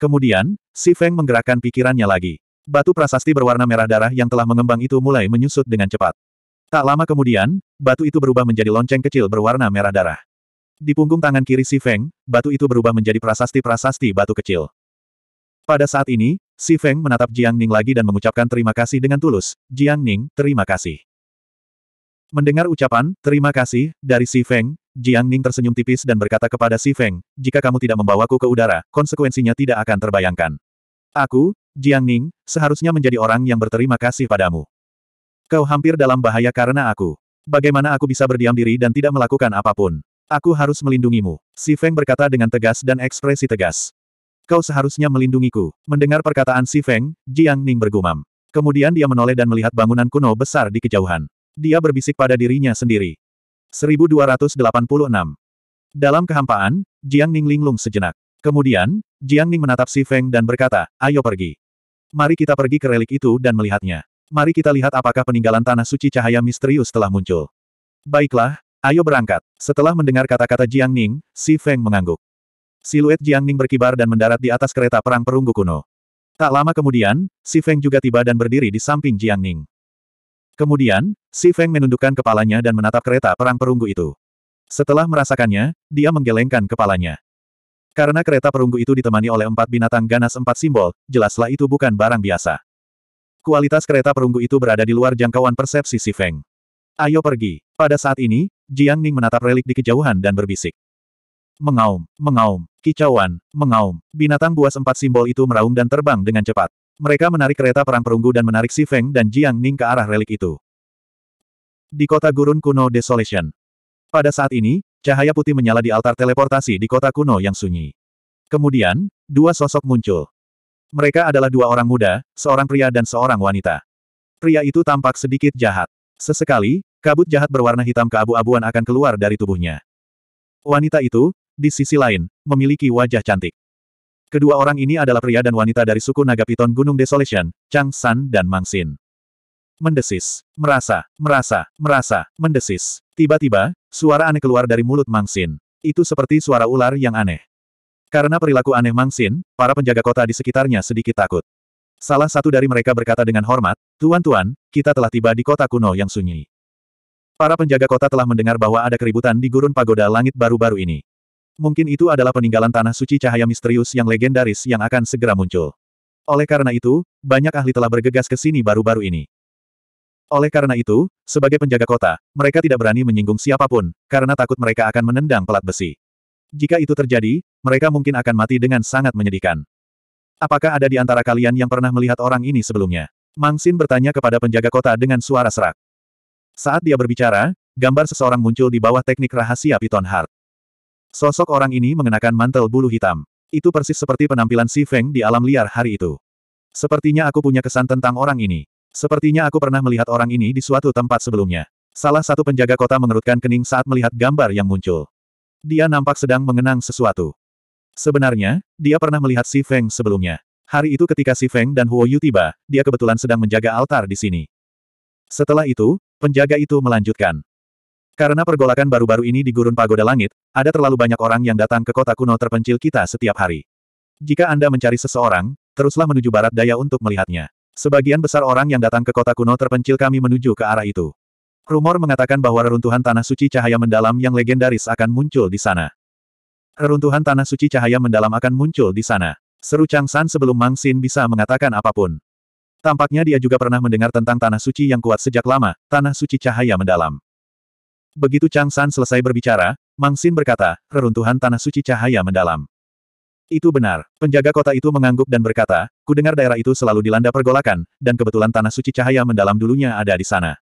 Kemudian, Si Feng menggerakkan pikirannya lagi. Batu prasasti berwarna merah darah yang telah mengembang itu mulai menyusut dengan cepat. Tak lama kemudian, batu itu berubah menjadi lonceng kecil berwarna merah darah. Di punggung tangan kiri Si Feng, batu itu berubah menjadi prasasti-prasasti batu kecil. Pada saat ini, Si Feng menatap Jiang Ning lagi dan mengucapkan terima kasih dengan tulus, Jiang Ning, terima kasih. Mendengar ucapan, terima kasih, dari Si Feng, Jiang Ning tersenyum tipis dan berkata kepada Si Feng, jika kamu tidak membawaku ke udara, konsekuensinya tidak akan terbayangkan. Aku, Jiang Ning, seharusnya menjadi orang yang berterima kasih padamu. Kau hampir dalam bahaya karena aku. Bagaimana aku bisa berdiam diri dan tidak melakukan apapun? Aku harus melindungimu. Si Feng berkata dengan tegas dan ekspresi tegas. Kau seharusnya melindungiku. Mendengar perkataan Si Feng, Jiang Ning bergumam. Kemudian dia menoleh dan melihat bangunan kuno besar di kejauhan. Dia berbisik pada dirinya sendiri. 1286. Dalam kehampaan, Jiang Ning linglung sejenak. Kemudian, Jiang Ning menatap Si Feng dan berkata, ayo pergi. Mari kita pergi ke relik itu dan melihatnya. Mari kita lihat apakah peninggalan tanah suci cahaya misterius telah muncul. Baiklah, ayo berangkat. Setelah mendengar kata-kata Jiang Ning, Si Feng mengangguk. Siluet Jiang Ning berkibar dan mendarat di atas kereta perang perunggu kuno. Tak lama kemudian, Si Feng juga tiba dan berdiri di samping Jiang Ning. Kemudian, Si Feng menundukkan kepalanya dan menatap kereta perang perunggu itu. Setelah merasakannya, dia menggelengkan kepalanya. Karena kereta perunggu itu ditemani oleh empat binatang ganas empat simbol, jelaslah itu bukan barang biasa. Kualitas kereta perunggu itu berada di luar jangkauan persepsi Si Feng. Ayo pergi. Pada saat ini, Jiang Ning menatap relik di kejauhan dan berbisik. Mengaum, mengaum, kicauan, mengaum. Binatang buas empat simbol itu meraung dan terbang dengan cepat. Mereka menarik kereta perang perunggu dan menarik Si Feng dan Jiang Ning ke arah relik itu. Di kota gurun kuno Desolation. Pada saat ini, cahaya putih menyala di altar teleportasi di kota kuno yang sunyi. Kemudian, dua sosok muncul. Mereka adalah dua orang muda, seorang pria dan seorang wanita. Pria itu tampak sedikit jahat. Sesekali, kabut jahat berwarna hitam keabu-abuan akan keluar dari tubuhnya. Wanita itu, di sisi lain, memiliki wajah cantik. Kedua orang ini adalah pria dan wanita dari suku naga piton Gunung Desolation, Chang San dan Mang Sin. Mendesis. Merasa, merasa, merasa, mendesis. Tiba-tiba, suara aneh keluar dari mulut Mang Sin. Itu seperti suara ular yang aneh. Karena perilaku aneh Mang Sin, para penjaga kota di sekitarnya sedikit takut. Salah satu dari mereka berkata dengan hormat, Tuan-tuan, kita telah tiba di kota kuno yang sunyi. Para penjaga kota telah mendengar bahwa ada keributan di gurun pagoda langit baru-baru ini. Mungkin itu adalah peninggalan tanah suci cahaya misterius yang legendaris yang akan segera muncul. Oleh karena itu, banyak ahli telah bergegas ke sini baru-baru ini. Oleh karena itu, sebagai penjaga kota, mereka tidak berani menyinggung siapapun, karena takut mereka akan menendang pelat besi. Jika itu terjadi, mereka mungkin akan mati dengan sangat menyedihkan. Apakah ada di antara kalian yang pernah melihat orang ini sebelumnya? Mang Xin bertanya kepada penjaga kota dengan suara serak. Saat dia berbicara, gambar seseorang muncul di bawah teknik rahasia Piton Heart. Sosok orang ini mengenakan mantel bulu hitam. Itu persis seperti penampilan Si Feng di alam liar hari itu. Sepertinya aku punya kesan tentang orang ini. Sepertinya aku pernah melihat orang ini di suatu tempat sebelumnya. Salah satu penjaga kota mengerutkan kening saat melihat gambar yang muncul. Dia nampak sedang mengenang sesuatu. Sebenarnya, dia pernah melihat Si Feng sebelumnya. Hari itu ketika Si Feng dan Huo Yu tiba, dia kebetulan sedang menjaga altar di sini. Setelah itu, penjaga itu melanjutkan. Karena pergolakan baru-baru ini di gurun pagoda langit, ada terlalu banyak orang yang datang ke kota kuno terpencil kita setiap hari. Jika Anda mencari seseorang, teruslah menuju barat daya untuk melihatnya. Sebagian besar orang yang datang ke kota kuno terpencil kami menuju ke arah itu. Rumor mengatakan bahwa reruntuhan tanah suci cahaya mendalam yang legendaris akan muncul di sana. Reruntuhan tanah suci cahaya mendalam akan muncul di sana. Seru Chang San sebelum Mang Xin bisa mengatakan apapun. Tampaknya dia juga pernah mendengar tentang tanah suci yang kuat sejak lama, tanah suci cahaya mendalam. Begitu Chang San selesai berbicara, Mang Xin berkata, reruntuhan tanah suci cahaya mendalam. Itu benar. Penjaga kota itu mengangguk dan berkata, ku dengar daerah itu selalu dilanda pergolakan, dan kebetulan tanah suci cahaya mendalam dulunya ada di sana.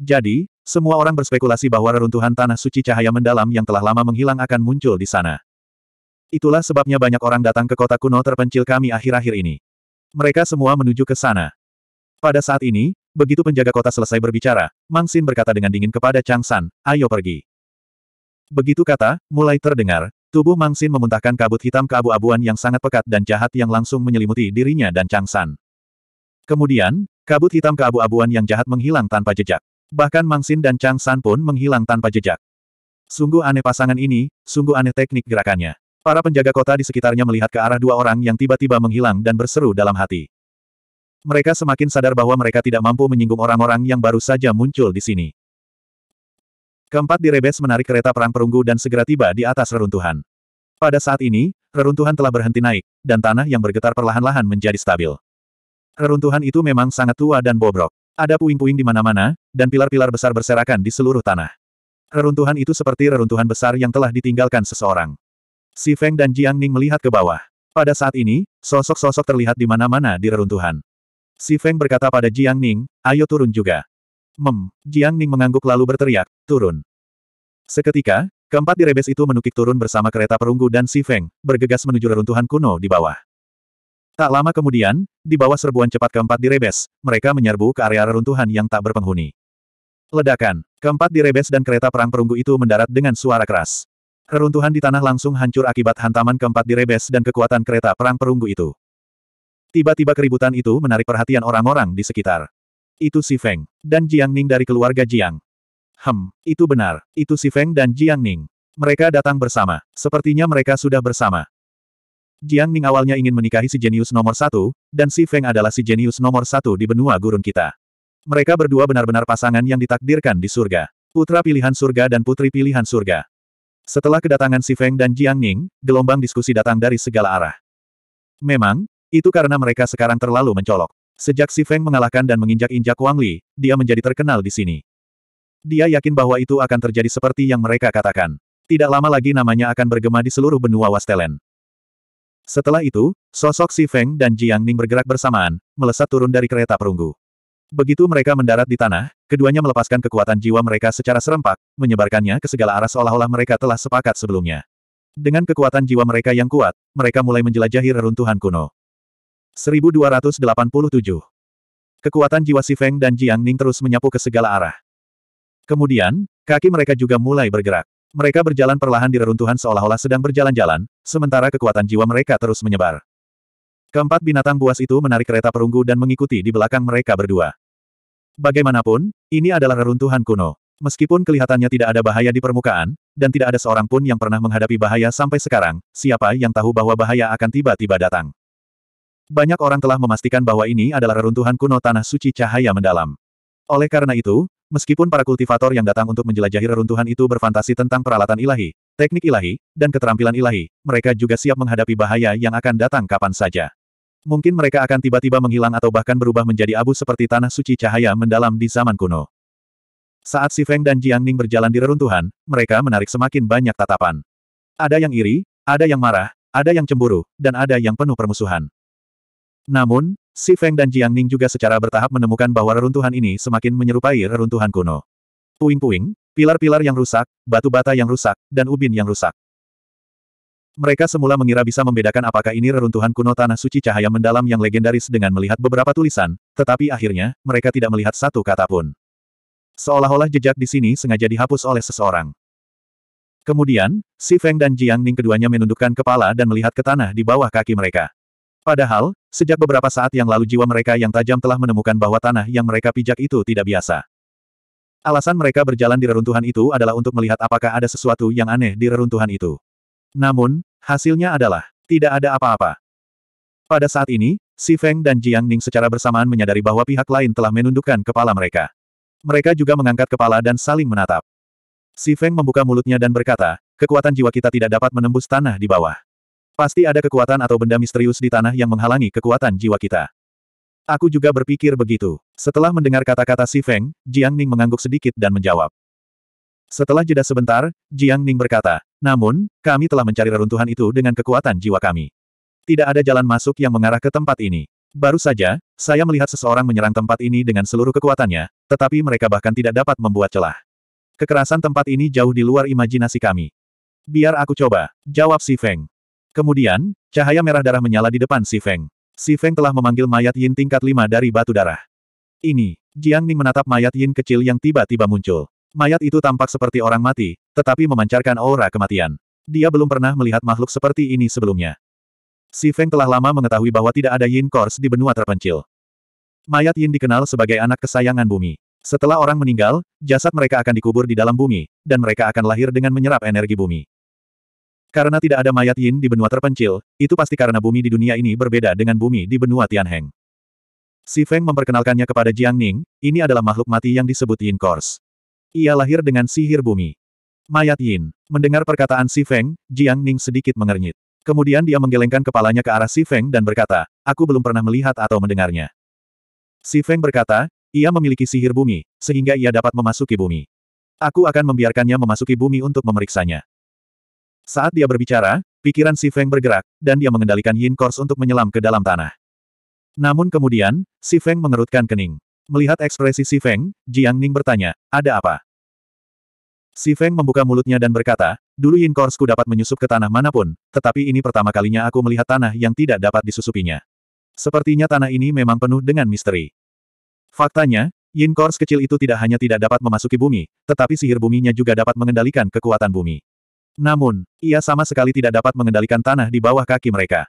Jadi, semua orang berspekulasi bahwa reruntuhan tanah suci cahaya mendalam yang telah lama menghilang akan muncul di sana. Itulah sebabnya banyak orang datang ke kota kuno terpencil kami akhir-akhir ini. Mereka semua menuju ke sana. Pada saat ini, Begitu penjaga kota selesai berbicara, Mang Xin berkata dengan dingin kepada Chang San, ayo pergi. Begitu kata, mulai terdengar, tubuh Mang Xin memuntahkan kabut hitam keabu-abuan yang sangat pekat dan jahat yang langsung menyelimuti dirinya dan Chang San. Kemudian, kabut hitam keabu-abuan yang jahat menghilang tanpa jejak. Bahkan Mang Xin dan Chang San pun menghilang tanpa jejak. Sungguh aneh pasangan ini, sungguh aneh teknik gerakannya. Para penjaga kota di sekitarnya melihat ke arah dua orang yang tiba-tiba menghilang dan berseru dalam hati. Mereka semakin sadar bahwa mereka tidak mampu menyinggung orang-orang yang baru saja muncul di sini. Keempat direbes menarik kereta perang perunggu dan segera tiba di atas reruntuhan. Pada saat ini, reruntuhan telah berhenti naik, dan tanah yang bergetar perlahan-lahan menjadi stabil. Reruntuhan itu memang sangat tua dan bobrok. Ada puing-puing di mana-mana, dan pilar-pilar besar berserakan di seluruh tanah. Reruntuhan itu seperti reruntuhan besar yang telah ditinggalkan seseorang. Si Feng dan Jiang Ning melihat ke bawah. Pada saat ini, sosok-sosok terlihat di mana-mana di reruntuhan. Si Feng berkata pada Jiang Ning, ayo turun juga. Mem, Jiang Ning mengangguk lalu berteriak, turun. Seketika, keempat direbes itu menukik turun bersama kereta perunggu dan Si Feng, bergegas menuju reruntuhan kuno di bawah. Tak lama kemudian, di bawah serbuan cepat keempat direbes, mereka menyerbu ke area reruntuhan yang tak berpenghuni. Ledakan, keempat direbes dan kereta perang perunggu itu mendarat dengan suara keras. Reruntuhan di tanah langsung hancur akibat hantaman keempat direbes dan kekuatan kereta perang perunggu itu. Tiba-tiba keributan itu menarik perhatian orang-orang di sekitar. Itu si Feng. Dan Jiang Ning dari keluarga Jiang. Hem, itu benar. Itu si Feng dan Jiang Ning. Mereka datang bersama. Sepertinya mereka sudah bersama. Jiang Ning awalnya ingin menikahi si jenius nomor satu, dan si Feng adalah si jenius nomor satu di benua gurun kita. Mereka berdua benar-benar pasangan yang ditakdirkan di surga. Putra pilihan surga dan putri pilihan surga. Setelah kedatangan si Feng dan Jiang Ning, gelombang diskusi datang dari segala arah. Memang, itu karena mereka sekarang terlalu mencolok. Sejak Si Feng mengalahkan dan menginjak-injak Wang Li, dia menjadi terkenal di sini. Dia yakin bahwa itu akan terjadi seperti yang mereka katakan. Tidak lama lagi namanya akan bergema di seluruh benua Wastelen. Setelah itu, sosok Si Feng dan Jiang Ning bergerak bersamaan, melesat turun dari kereta perunggu. Begitu mereka mendarat di tanah, keduanya melepaskan kekuatan jiwa mereka secara serempak, menyebarkannya ke segala arah seolah-olah mereka telah sepakat sebelumnya. Dengan kekuatan jiwa mereka yang kuat, mereka mulai menjelajahi reruntuhan kuno. 1287. Kekuatan jiwa Si Feng dan Jiang Ning terus menyapu ke segala arah. Kemudian, kaki mereka juga mulai bergerak. Mereka berjalan perlahan di reruntuhan seolah-olah sedang berjalan-jalan, sementara kekuatan jiwa mereka terus menyebar. Keempat binatang buas itu menarik kereta perunggu dan mengikuti di belakang mereka berdua. Bagaimanapun, ini adalah reruntuhan kuno. Meskipun kelihatannya tidak ada bahaya di permukaan, dan tidak ada seorang pun yang pernah menghadapi bahaya sampai sekarang, siapa yang tahu bahwa bahaya akan tiba-tiba datang. Banyak orang telah memastikan bahwa ini adalah reruntuhan kuno tanah suci cahaya mendalam. Oleh karena itu, meskipun para kultivator yang datang untuk menjelajahi reruntuhan itu berfantasi tentang peralatan ilahi, teknik ilahi, dan keterampilan ilahi, mereka juga siap menghadapi bahaya yang akan datang kapan saja. Mungkin mereka akan tiba-tiba menghilang atau bahkan berubah menjadi abu seperti tanah suci cahaya mendalam di zaman kuno. Saat Si Feng dan Jiang Ning berjalan di reruntuhan, mereka menarik semakin banyak tatapan. Ada yang iri, ada yang marah, ada yang cemburu, dan ada yang penuh permusuhan. Namun, Si Feng dan Jiang Ning juga secara bertahap menemukan bahwa reruntuhan ini semakin menyerupai reruntuhan kuno. Puing-puing, pilar-pilar yang rusak, batu bata yang rusak, dan ubin yang rusak. Mereka semula mengira bisa membedakan apakah ini reruntuhan kuno tanah suci cahaya mendalam yang legendaris dengan melihat beberapa tulisan, tetapi akhirnya, mereka tidak melihat satu kata pun. Seolah-olah jejak di sini sengaja dihapus oleh seseorang. Kemudian, Si Feng dan Jiang Ning keduanya menundukkan kepala dan melihat ke tanah di bawah kaki mereka. Padahal, sejak beberapa saat yang lalu jiwa mereka yang tajam telah menemukan bahwa tanah yang mereka pijak itu tidak biasa. Alasan mereka berjalan di reruntuhan itu adalah untuk melihat apakah ada sesuatu yang aneh di reruntuhan itu. Namun, hasilnya adalah, tidak ada apa-apa. Pada saat ini, Si Feng dan Jiang Ning secara bersamaan menyadari bahwa pihak lain telah menundukkan kepala mereka. Mereka juga mengangkat kepala dan saling menatap. Si Feng membuka mulutnya dan berkata, kekuatan jiwa kita tidak dapat menembus tanah di bawah. Pasti ada kekuatan atau benda misterius di tanah yang menghalangi kekuatan jiwa kita. Aku juga berpikir begitu. Setelah mendengar kata-kata Si Feng, Jiang Ning mengangguk sedikit dan menjawab. Setelah jeda sebentar, Jiang Ning berkata, namun, kami telah mencari reruntuhan itu dengan kekuatan jiwa kami. Tidak ada jalan masuk yang mengarah ke tempat ini. Baru saja, saya melihat seseorang menyerang tempat ini dengan seluruh kekuatannya, tetapi mereka bahkan tidak dapat membuat celah. Kekerasan tempat ini jauh di luar imajinasi kami. Biar aku coba, jawab Si Feng. Kemudian, cahaya merah darah menyala di depan Si Feng. Si Feng telah memanggil mayat Yin tingkat 5 dari batu darah. Ini, Jiang Ning menatap mayat Yin kecil yang tiba-tiba muncul. Mayat itu tampak seperti orang mati, tetapi memancarkan aura kematian. Dia belum pernah melihat makhluk seperti ini sebelumnya. Si Feng telah lama mengetahui bahwa tidak ada Yin Course di benua terpencil. Mayat Yin dikenal sebagai anak kesayangan bumi. Setelah orang meninggal, jasad mereka akan dikubur di dalam bumi, dan mereka akan lahir dengan menyerap energi bumi. Karena tidak ada mayat Yin di benua terpencil, itu pasti karena bumi di dunia ini berbeda dengan bumi di benua Tianheng. Si Feng memperkenalkannya kepada Jiang Ning, ini adalah makhluk mati yang disebut Yin Kors. Ia lahir dengan sihir bumi. Mayat Yin. Mendengar perkataan Si Feng, Jiang Ning sedikit mengernyit. Kemudian dia menggelengkan kepalanya ke arah Si Feng dan berkata, aku belum pernah melihat atau mendengarnya. Si Feng berkata, ia memiliki sihir bumi, sehingga ia dapat memasuki bumi. Aku akan membiarkannya memasuki bumi untuk memeriksanya. Saat dia berbicara, pikiran Si Feng bergerak, dan dia mengendalikan Yin Kors untuk menyelam ke dalam tanah. Namun kemudian, Si Feng mengerutkan kening. Melihat ekspresi Si Feng, Jiang Ning bertanya, ada apa? Si Feng membuka mulutnya dan berkata, dulu Yin ku dapat menyusup ke tanah manapun, tetapi ini pertama kalinya aku melihat tanah yang tidak dapat disusupinya. Sepertinya tanah ini memang penuh dengan misteri. Faktanya, Yin Kors kecil itu tidak hanya tidak dapat memasuki bumi, tetapi sihir buminya juga dapat mengendalikan kekuatan bumi. Namun, ia sama sekali tidak dapat mengendalikan tanah di bawah kaki mereka.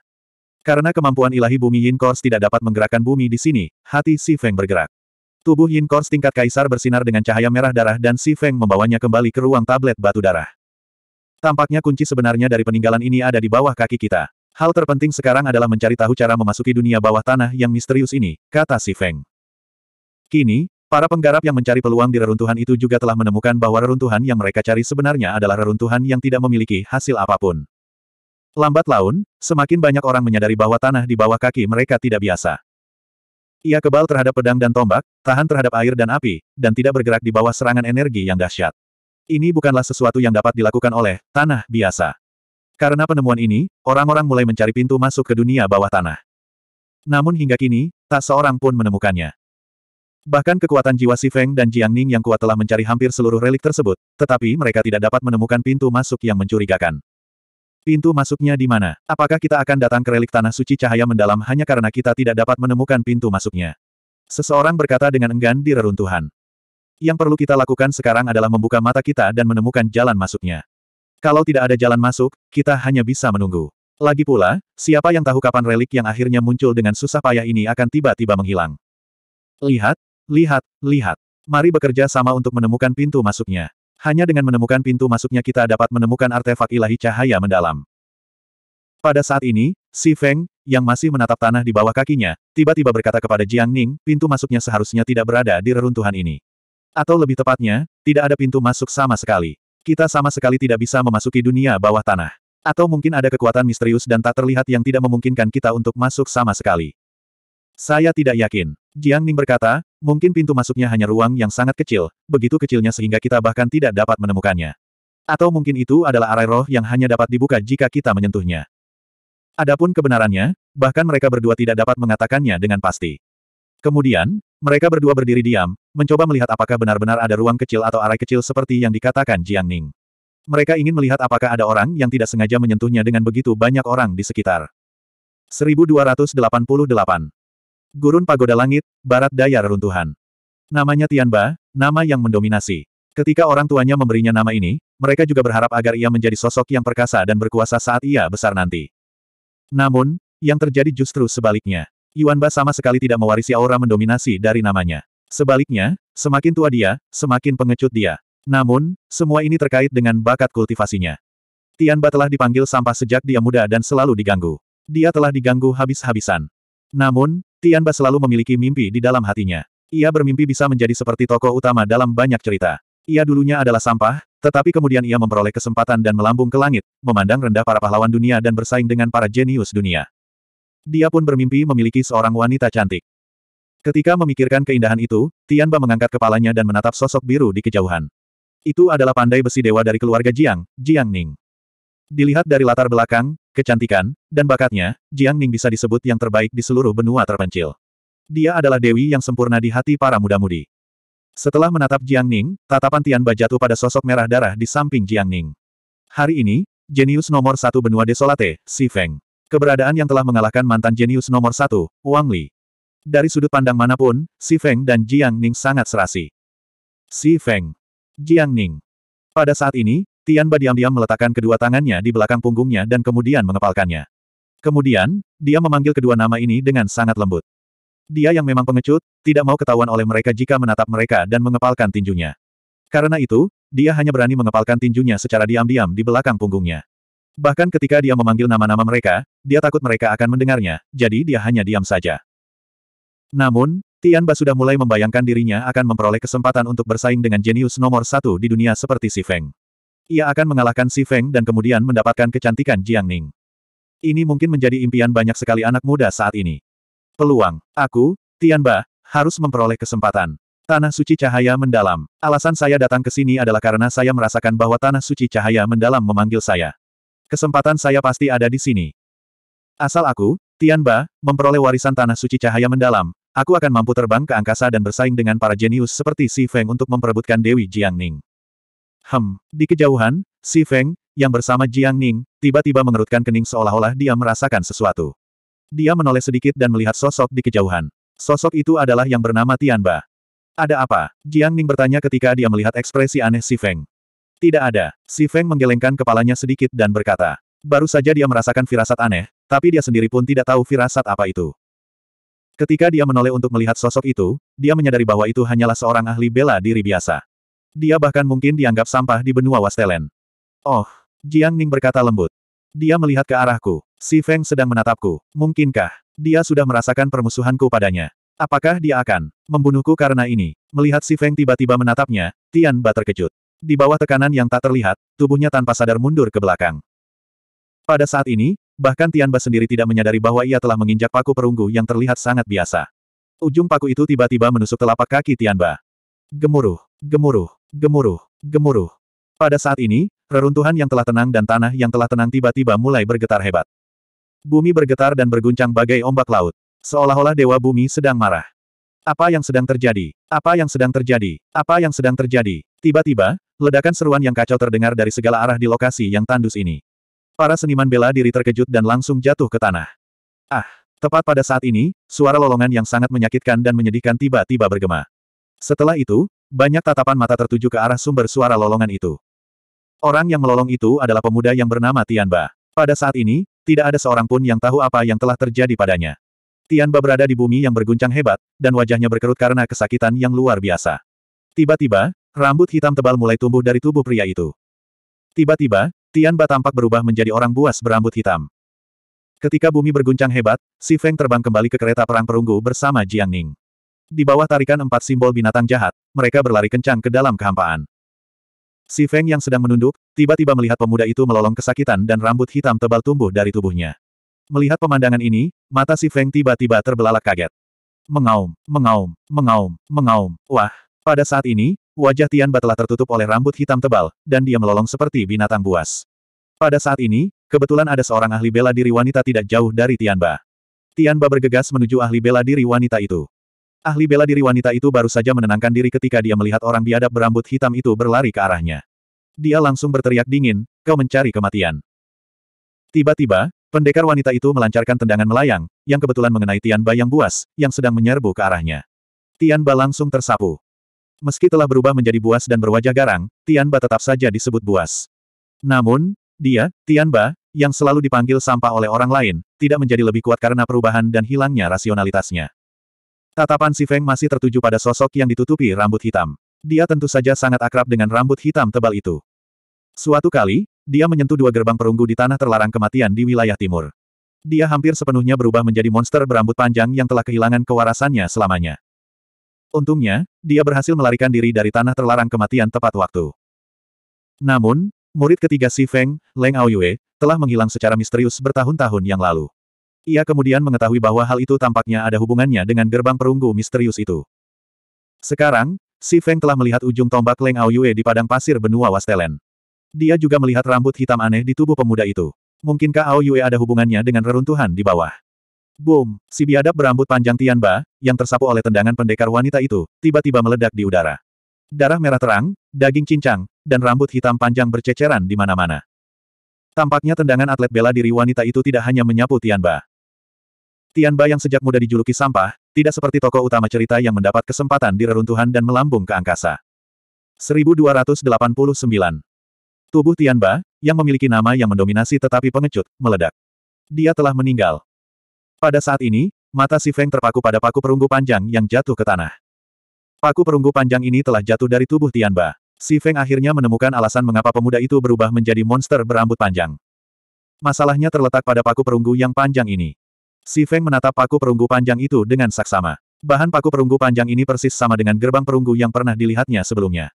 Karena kemampuan ilahi bumi Yin Kors tidak dapat menggerakkan bumi di sini, hati Si Feng bergerak. Tubuh Yin Kors tingkat kaisar bersinar dengan cahaya merah darah dan Si Feng membawanya kembali ke ruang tablet batu darah. Tampaknya kunci sebenarnya dari peninggalan ini ada di bawah kaki kita. Hal terpenting sekarang adalah mencari tahu cara memasuki dunia bawah tanah yang misterius ini, kata Si Feng. Kini, Para penggarap yang mencari peluang di reruntuhan itu juga telah menemukan bahwa reruntuhan yang mereka cari sebenarnya adalah reruntuhan yang tidak memiliki hasil apapun. Lambat laun, semakin banyak orang menyadari bahwa tanah di bawah kaki mereka tidak biasa. Ia kebal terhadap pedang dan tombak, tahan terhadap air dan api, dan tidak bergerak di bawah serangan energi yang dahsyat. Ini bukanlah sesuatu yang dapat dilakukan oleh tanah biasa. Karena penemuan ini, orang-orang mulai mencari pintu masuk ke dunia bawah tanah. Namun hingga kini, tak seorang pun menemukannya. Bahkan kekuatan jiwa Si Feng dan Jiang Ning yang kuat telah mencari hampir seluruh relik tersebut, tetapi mereka tidak dapat menemukan pintu masuk yang mencurigakan. Pintu masuknya di mana? Apakah kita akan datang ke relik tanah suci cahaya mendalam hanya karena kita tidak dapat menemukan pintu masuknya? Seseorang berkata dengan enggan di reruntuhan. Yang perlu kita lakukan sekarang adalah membuka mata kita dan menemukan jalan masuknya. Kalau tidak ada jalan masuk, kita hanya bisa menunggu. Lagi pula, siapa yang tahu kapan relik yang akhirnya muncul dengan susah payah ini akan tiba-tiba menghilang. Lihat, Lihat, lihat. Mari bekerja sama untuk menemukan pintu masuknya. Hanya dengan menemukan pintu masuknya kita dapat menemukan artefak ilahi cahaya mendalam. Pada saat ini, Si Feng, yang masih menatap tanah di bawah kakinya, tiba-tiba berkata kepada Jiang Ning, pintu masuknya seharusnya tidak berada di reruntuhan ini. Atau lebih tepatnya, tidak ada pintu masuk sama sekali. Kita sama sekali tidak bisa memasuki dunia bawah tanah. Atau mungkin ada kekuatan misterius dan tak terlihat yang tidak memungkinkan kita untuk masuk sama sekali. Saya tidak yakin. Jiang Ning berkata, mungkin pintu masuknya hanya ruang yang sangat kecil, begitu kecilnya sehingga kita bahkan tidak dapat menemukannya. Atau mungkin itu adalah arai roh yang hanya dapat dibuka jika kita menyentuhnya. Adapun kebenarannya, bahkan mereka berdua tidak dapat mengatakannya dengan pasti. Kemudian, mereka berdua berdiri diam, mencoba melihat apakah benar-benar ada ruang kecil atau arai kecil seperti yang dikatakan Jiang Ning. Mereka ingin melihat apakah ada orang yang tidak sengaja menyentuhnya dengan begitu banyak orang di sekitar. 1288 Gurun Pagoda Langit, Barat Daya Reruntuhan. Namanya Tianba, nama yang mendominasi. Ketika orang tuanya memberinya nama ini, mereka juga berharap agar ia menjadi sosok yang perkasa dan berkuasa saat ia besar nanti. Namun, yang terjadi justru sebaliknya. Yuanba sama sekali tidak mewarisi aura mendominasi dari namanya. Sebaliknya, semakin tua dia, semakin pengecut dia. Namun, semua ini terkait dengan bakat kultivasinya. Tianba telah dipanggil sampah sejak dia muda dan selalu diganggu. Dia telah diganggu habis-habisan. Namun, Tianba selalu memiliki mimpi di dalam hatinya. Ia bermimpi bisa menjadi seperti tokoh utama dalam banyak cerita. Ia dulunya adalah sampah, tetapi kemudian ia memperoleh kesempatan dan melambung ke langit, memandang rendah para pahlawan dunia dan bersaing dengan para jenius dunia. Dia pun bermimpi memiliki seorang wanita cantik. Ketika memikirkan keindahan itu, Tianba mengangkat kepalanya dan menatap sosok biru di kejauhan. Itu adalah pandai besi dewa dari keluarga Jiang, Jiang Ning. Dilihat dari latar belakang, kecantikan, dan bakatnya, Jiang Ning bisa disebut yang terbaik di seluruh benua terpencil. Dia adalah dewi yang sempurna di hati para muda-mudi. Setelah menatap Jiang Ning, tatapan Tian Ba jatuh pada sosok merah darah di samping Jiang Ning. Hari ini, jenius nomor satu benua Desolate, Si Feng. Keberadaan yang telah mengalahkan mantan jenius nomor satu, Wang Li. Dari sudut pandang manapun, Si Feng dan Jiang Ning sangat serasi. Si Feng. Jiang Ning. Pada saat ini, Tian Ba diam-diam meletakkan kedua tangannya di belakang punggungnya dan kemudian mengepalkannya. Kemudian, dia memanggil kedua nama ini dengan sangat lembut. Dia yang memang pengecut, tidak mau ketahuan oleh mereka jika menatap mereka dan mengepalkan tinjunya. Karena itu, dia hanya berani mengepalkan tinjunya secara diam-diam di belakang punggungnya. Bahkan ketika dia memanggil nama-nama mereka, dia takut mereka akan mendengarnya, jadi dia hanya diam saja. Namun, Tian Ba sudah mulai membayangkan dirinya akan memperoleh kesempatan untuk bersaing dengan jenius nomor satu di dunia seperti si Feng. Ia akan mengalahkan Si Feng dan kemudian mendapatkan kecantikan Jiang Ning. Ini mungkin menjadi impian banyak sekali anak muda saat ini. Peluang. Aku, Tian Ba harus memperoleh kesempatan. Tanah suci cahaya mendalam. Alasan saya datang ke sini adalah karena saya merasakan bahwa tanah suci cahaya mendalam memanggil saya. Kesempatan saya pasti ada di sini. Asal aku, Tian Ba memperoleh warisan tanah suci cahaya mendalam, aku akan mampu terbang ke angkasa dan bersaing dengan para jenius seperti Si Feng untuk memperebutkan Dewi Jiang Ning. Hem, di kejauhan, si Feng, yang bersama Jiang Ning, tiba-tiba mengerutkan kening seolah-olah dia merasakan sesuatu. Dia menoleh sedikit dan melihat sosok di kejauhan. Sosok itu adalah yang bernama Tian Ba. Ada apa? Jiang Ning bertanya ketika dia melihat ekspresi aneh si Feng. Tidak ada. Si Feng menggelengkan kepalanya sedikit dan berkata. Baru saja dia merasakan firasat aneh, tapi dia sendiri pun tidak tahu firasat apa itu. Ketika dia menoleh untuk melihat sosok itu, dia menyadari bahwa itu hanyalah seorang ahli bela diri biasa. Dia bahkan mungkin dianggap sampah di benua Wastelen. Oh, Jiang Ning berkata lembut. Dia melihat ke arahku. Si Feng sedang menatapku. Mungkinkah dia sudah merasakan permusuhanku padanya? Apakah dia akan membunuhku karena ini? Melihat si Feng tiba-tiba menatapnya, Tian Ba terkejut. Di bawah tekanan yang tak terlihat, tubuhnya tanpa sadar mundur ke belakang. Pada saat ini, bahkan Tian Ba sendiri tidak menyadari bahwa ia telah menginjak paku perunggu yang terlihat sangat biasa. Ujung paku itu tiba-tiba menusuk telapak kaki Tian Ba. Gemuruh, gemuruh. Gemuruh, gemuruh. Pada saat ini, reruntuhan yang telah tenang dan tanah yang telah tenang tiba-tiba mulai bergetar hebat. Bumi bergetar dan berguncang bagai ombak laut. Seolah-olah dewa bumi sedang marah. Apa yang sedang terjadi? Apa yang sedang terjadi? Apa yang sedang terjadi? Tiba-tiba, ledakan seruan yang kacau terdengar dari segala arah di lokasi yang tandus ini. Para seniman bela diri terkejut dan langsung jatuh ke tanah. Ah, tepat pada saat ini, suara lolongan yang sangat menyakitkan dan menyedihkan tiba-tiba bergema. Setelah itu, banyak tatapan mata tertuju ke arah sumber suara lolongan itu. Orang yang melolong itu adalah pemuda yang bernama Tianba. Pada saat ini, tidak ada seorang pun yang tahu apa yang telah terjadi padanya. Tianba berada di bumi yang berguncang hebat, dan wajahnya berkerut karena kesakitan yang luar biasa. Tiba-tiba, rambut hitam tebal mulai tumbuh dari tubuh pria itu. Tiba-tiba, Tianba tampak berubah menjadi orang buas berambut hitam. Ketika bumi berguncang hebat, Si Feng terbang kembali ke kereta perang perunggu bersama Jiang Ning. Di bawah tarikan empat simbol binatang jahat, mereka berlari kencang ke dalam kehampaan. Si Feng yang sedang menunduk, tiba-tiba melihat pemuda itu melolong kesakitan dan rambut hitam tebal tumbuh dari tubuhnya. Melihat pemandangan ini, mata si Feng tiba-tiba terbelalak kaget. Mengaum, mengaum, mengaum, mengaum, wah. Pada saat ini, wajah Tian Ba telah tertutup oleh rambut hitam tebal, dan dia melolong seperti binatang buas. Pada saat ini, kebetulan ada seorang ahli bela diri wanita tidak jauh dari Tian Ba. Tian Ba bergegas menuju ahli bela diri wanita itu. Ahli bela diri wanita itu baru saja menenangkan diri ketika dia melihat orang biadab berambut hitam itu berlari ke arahnya. Dia langsung berteriak dingin, kau mencari kematian. Tiba-tiba, pendekar wanita itu melancarkan tendangan melayang, yang kebetulan mengenai Tian Ba yang buas, yang sedang menyerbu ke arahnya. Tian Ba langsung tersapu. Meski telah berubah menjadi buas dan berwajah garang, Tian Ba tetap saja disebut buas. Namun, dia, Tian Ba, yang selalu dipanggil sampah oleh orang lain, tidak menjadi lebih kuat karena perubahan dan hilangnya rasionalitasnya. Tatapan si Feng masih tertuju pada sosok yang ditutupi rambut hitam. Dia tentu saja sangat akrab dengan rambut hitam tebal itu. Suatu kali, dia menyentuh dua gerbang perunggu di tanah terlarang kematian di wilayah timur. Dia hampir sepenuhnya berubah menjadi monster berambut panjang yang telah kehilangan kewarasannya selamanya. Untungnya, dia berhasil melarikan diri dari tanah terlarang kematian tepat waktu. Namun, murid ketiga Si Feng, Leng Aoyue, telah menghilang secara misterius bertahun-tahun yang lalu. Ia kemudian mengetahui bahwa hal itu tampaknya ada hubungannya dengan gerbang perunggu misterius itu. Sekarang, Si Feng telah melihat ujung tombak Leng Aoyue di padang pasir benua Wastelen. Dia juga melihat rambut hitam aneh di tubuh pemuda itu. Mungkinkah Aoyue ada hubungannya dengan reruntuhan di bawah? Boom! Si biadab berambut panjang Tianba, yang tersapu oleh tendangan pendekar wanita itu, tiba-tiba meledak di udara. Darah merah terang, daging cincang, dan rambut hitam panjang berceceran di mana-mana. Tampaknya tendangan atlet bela diri wanita itu tidak hanya menyapu Tianba. Tianba yang sejak muda dijuluki sampah, tidak seperti tokoh utama cerita yang mendapat kesempatan di reruntuhan dan melambung ke angkasa. 1289. Tubuh Tianba, yang memiliki nama yang mendominasi tetapi pengecut, meledak. Dia telah meninggal. Pada saat ini, mata si Feng terpaku pada paku perunggu panjang yang jatuh ke tanah. Paku perunggu panjang ini telah jatuh dari tubuh Tianba. Si Feng akhirnya menemukan alasan mengapa pemuda itu berubah menjadi monster berambut panjang. Masalahnya terletak pada paku perunggu yang panjang ini. Si Feng menatap paku perunggu panjang itu dengan saksama. Bahan paku perunggu panjang ini persis sama dengan gerbang perunggu yang pernah dilihatnya sebelumnya.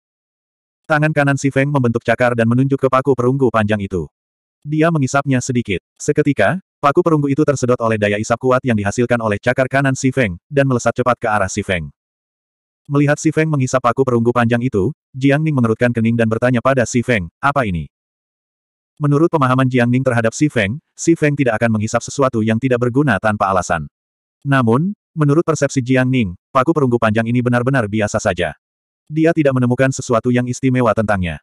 Tangan kanan Si Feng membentuk cakar dan menunjuk ke paku perunggu panjang itu. Dia mengisapnya sedikit. Seketika, paku perunggu itu tersedot oleh daya isap kuat yang dihasilkan oleh cakar kanan Si Feng, dan melesat cepat ke arah Si Feng. Melihat Si Feng menghisap paku perunggu panjang itu, Jiang Ning mengerutkan kening dan bertanya pada Si Feng, apa ini? Menurut pemahaman Jiang Ning terhadap Si Feng, Si Feng tidak akan menghisap sesuatu yang tidak berguna tanpa alasan. Namun, menurut persepsi Jiang Ning, paku perunggu panjang ini benar-benar biasa saja. Dia tidak menemukan sesuatu yang istimewa tentangnya.